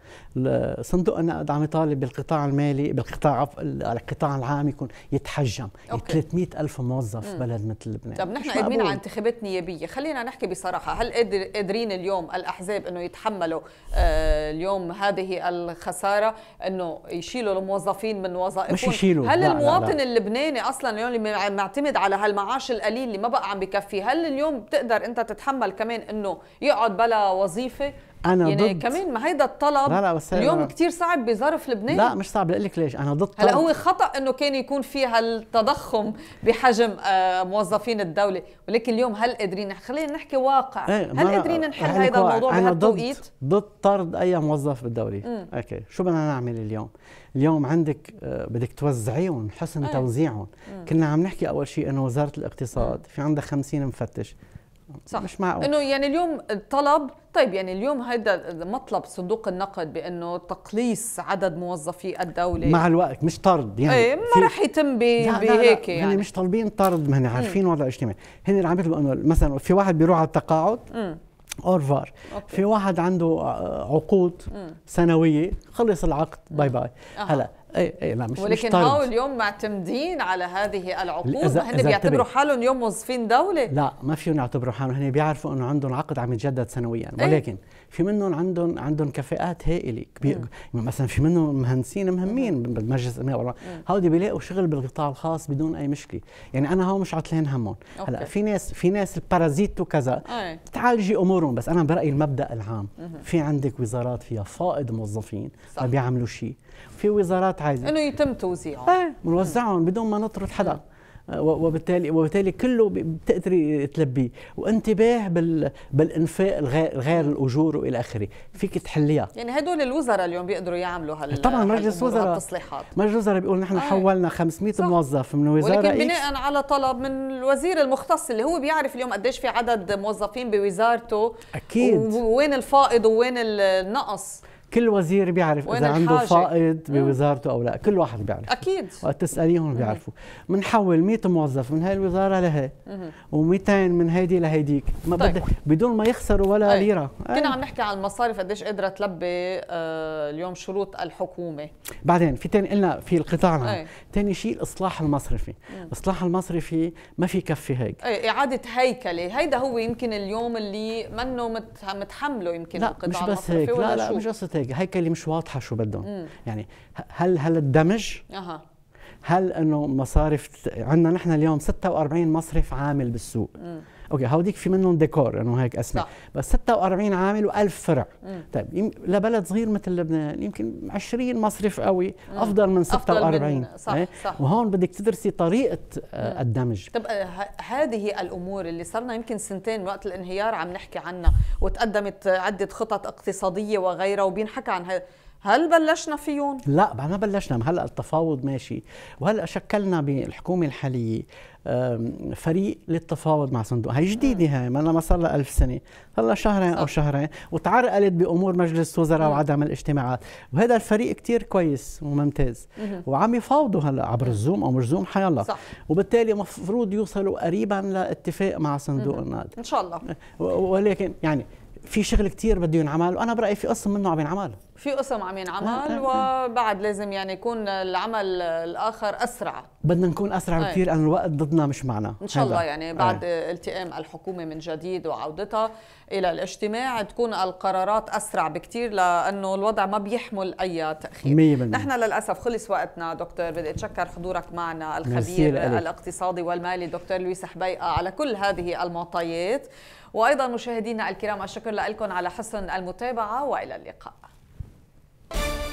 صندوق النقد عم يطالب بالقطاع المالي بالقطاع القطاع العام يكون يتحجم أوكي. 300 ألف موظف مم. بلد مثل لبنان طب نحن قادرين على انتخابات نيابية خلينا نحكي بصراحة هل قادرين اليوم الأحزاب أنه يتحملوا آه، اليوم هذه الخسارة أنه يشيلوا الموظفين من وظائفهم مش يشيلوا هل لا المواطن لا لا. اللبناني أصلا اليوم اللي معتمد على هالمعاش القليل اللي ما بقى عم بكفي هل اليوم بتقدر انت تتحمل كمان انه يقعد بلا وظيفه انا يعني ضد كمان ما هيدا الطلب لا لا بس اليوم أنا... كثير صعب بظرف لبنان لا مش صعب لك ليش انا ضد هلا هو خطا انه كان يكون في هالتضخم بحجم آه، موظفين الدوله ولكن اليوم هل قادرين خلينا نحكي واقع ايه هل قادرين نحل هيدا الموضوع بهالتوقيت ضد ضد طرد اي موظف بالدوله اوكي شو بدنا نعمل اليوم اليوم عندك آه، بدك توزعيهم حسن أيه. توزيعهم مم. إيه. كنا عم نحكي اول شيء انه وزاره الاقتصاد مم. إيه. في عندها 50 مفتش صح مش معقول انه يعني اليوم الطلب طيب يعني اليوم هذا مطلب صندوق النقد بانه تقليص عدد موظفي الدوله مع الوقت مش طرد يعني ايه ما راح يتم بهيك يعني هن مش طالبين طرد ما هن عارفين وضع الاجتماعي هن اللي عم يطلبوا انه مثلا في واحد بيروح على التقاعد مم. اور فار في واحد عنده آه، عقود سنويه خلص العقد باي باي أه. هلا اي اي لا مش ولكن مش هاو اليوم معتمدين على هذه العقود هن بيعتبروا حالهم اليوم موظفين دوله لا ما فيهم يعتبروا حالهم هن بيعرفوا انه عندهم عقد عم يتجدد سنويا إيه. ولكن أي؟ في منهم عندهم عندهم كفاءات هائله إيه. مثلا في منهم مهندسين مهمين إيه. بالمجلس والله هودي بيلاقوا شغل بالقطاع الخاص بدون اي مشكله يعني انا هون مش عطلان همهم هلا في ناس في ناس البارازيت وكذا بتعالجي امورهم بس انا برايي المبدا العام في عندك وزارات فيها فائض موظفين ما بيعملوا شيء في وزارات عايزه انه يتم توزيعهم ايه بنوزعهم بدون ما نطرد حدا نعم. آه، وبالتالي وبالتالي كله بتقدري تلبيه وانتباه بال بالانفاق الغير, غير الاجور والى اخره فيك تحليها يعني هدول الوزراء اليوم بيقدروا يعملوا هال طبعا مجلس وزراء التصليحات مجلس وزراء بيقول نحن آه. حولنا 500 صح. موظف من وزاره ولكن بناء على طلب من الوزير المختص اللي هو بيعرف اليوم قديش في عدد موظفين بوزارته اكيد وين الفائض ووين النقص كل وزير بيعرف اذا عنده فائض بوزارته او لا كل واحد بيعرف اكيد وقت تساليهم بيعرفوا بنحول 100 موظف من هاي الوزاره لهي و200 من هيدي لهيديك ما طيب. بدون ما يخسروا ولا طيب. أي. ليره أي. كنا عم نحكي عن المصارف قديش قادره تلبي آه، اليوم شروط الحكومه بعدين في تاني قلنا في القطاع العام ثاني شيء الاصلاح المصرفي الاصلاح المصرفي ما في كفي هيك اي اعاده هيكله هيدا هو يمكن اليوم اللي منه متحمله يمكن لا القطاع مش بس هيك لا لا مش قصه هيك هيك هيكله مش واضحه شو بدهم يعني هل هل الدمج أه. هل انه مصارف عندنا نحن اليوم 46 مصرف عامل بالسوق مم. اوكي هوديك في منهم ديكور انه يعني هيك اسماء صح. بس 46 عامل و1000 فرع مم. طيب لبلد صغير مثل لبنان يمكن 20 مصرف قوي افضل من 46 صح, صح إيه؟ وهون بدك تدرسي طريقه آه، مم. الدمج طب آه، هذه الامور اللي صرنا يمكن سنتين وقت الانهيار عم نحكي عنها وتقدمت عده خطط اقتصاديه وغيرها وبينحكى عن هذا هل بلشنا فيهم؟ لا ما بلشنا هلا التفاوض ماشي وهلا شكلنا بالحكومه الحاليه فريق للتفاوض مع صندوق هي جديدة هاي ما لما صار لها ألف سنة صار لها شهرين أو شهرين وتعرقلت بأمور مجلس وزراء وعدم الاجتماعات وهذا الفريق كتير كويس وممتاز وعم يفاوضوا هلا عبر الزوم أو مش زوم حيالله صح. وبالتالي مفروض يوصلوا قريبا لاتفاق مع صندوق النقد إن شاء الله ولكن يعني في شغل كتير بده ينعمل وانا برايي في قسم منه عم ينعمل في قسم عم ينعمل آه، آه، آه. وبعد لازم يعني يكون العمل الاخر اسرع بدنا نكون اسرع أي. بكثير لان الوقت ضدنا مش معنا ان شاء الله يعني بعد أي. التئام الحكومه من جديد وعودتها الى الاجتماع تكون القرارات اسرع بكثير لانه الوضع ما بيحمل اي تاخير 100% نحن للاسف خلص وقتنا دكتور بدي اتشكر حضورك معنا الخبير الاقتصادي والمالي دكتور لويس حبيقه على كل هذه المعطيات وايضا مشاهدينا الكرام الشكر لكم على حسن المتابعه والى اللقاء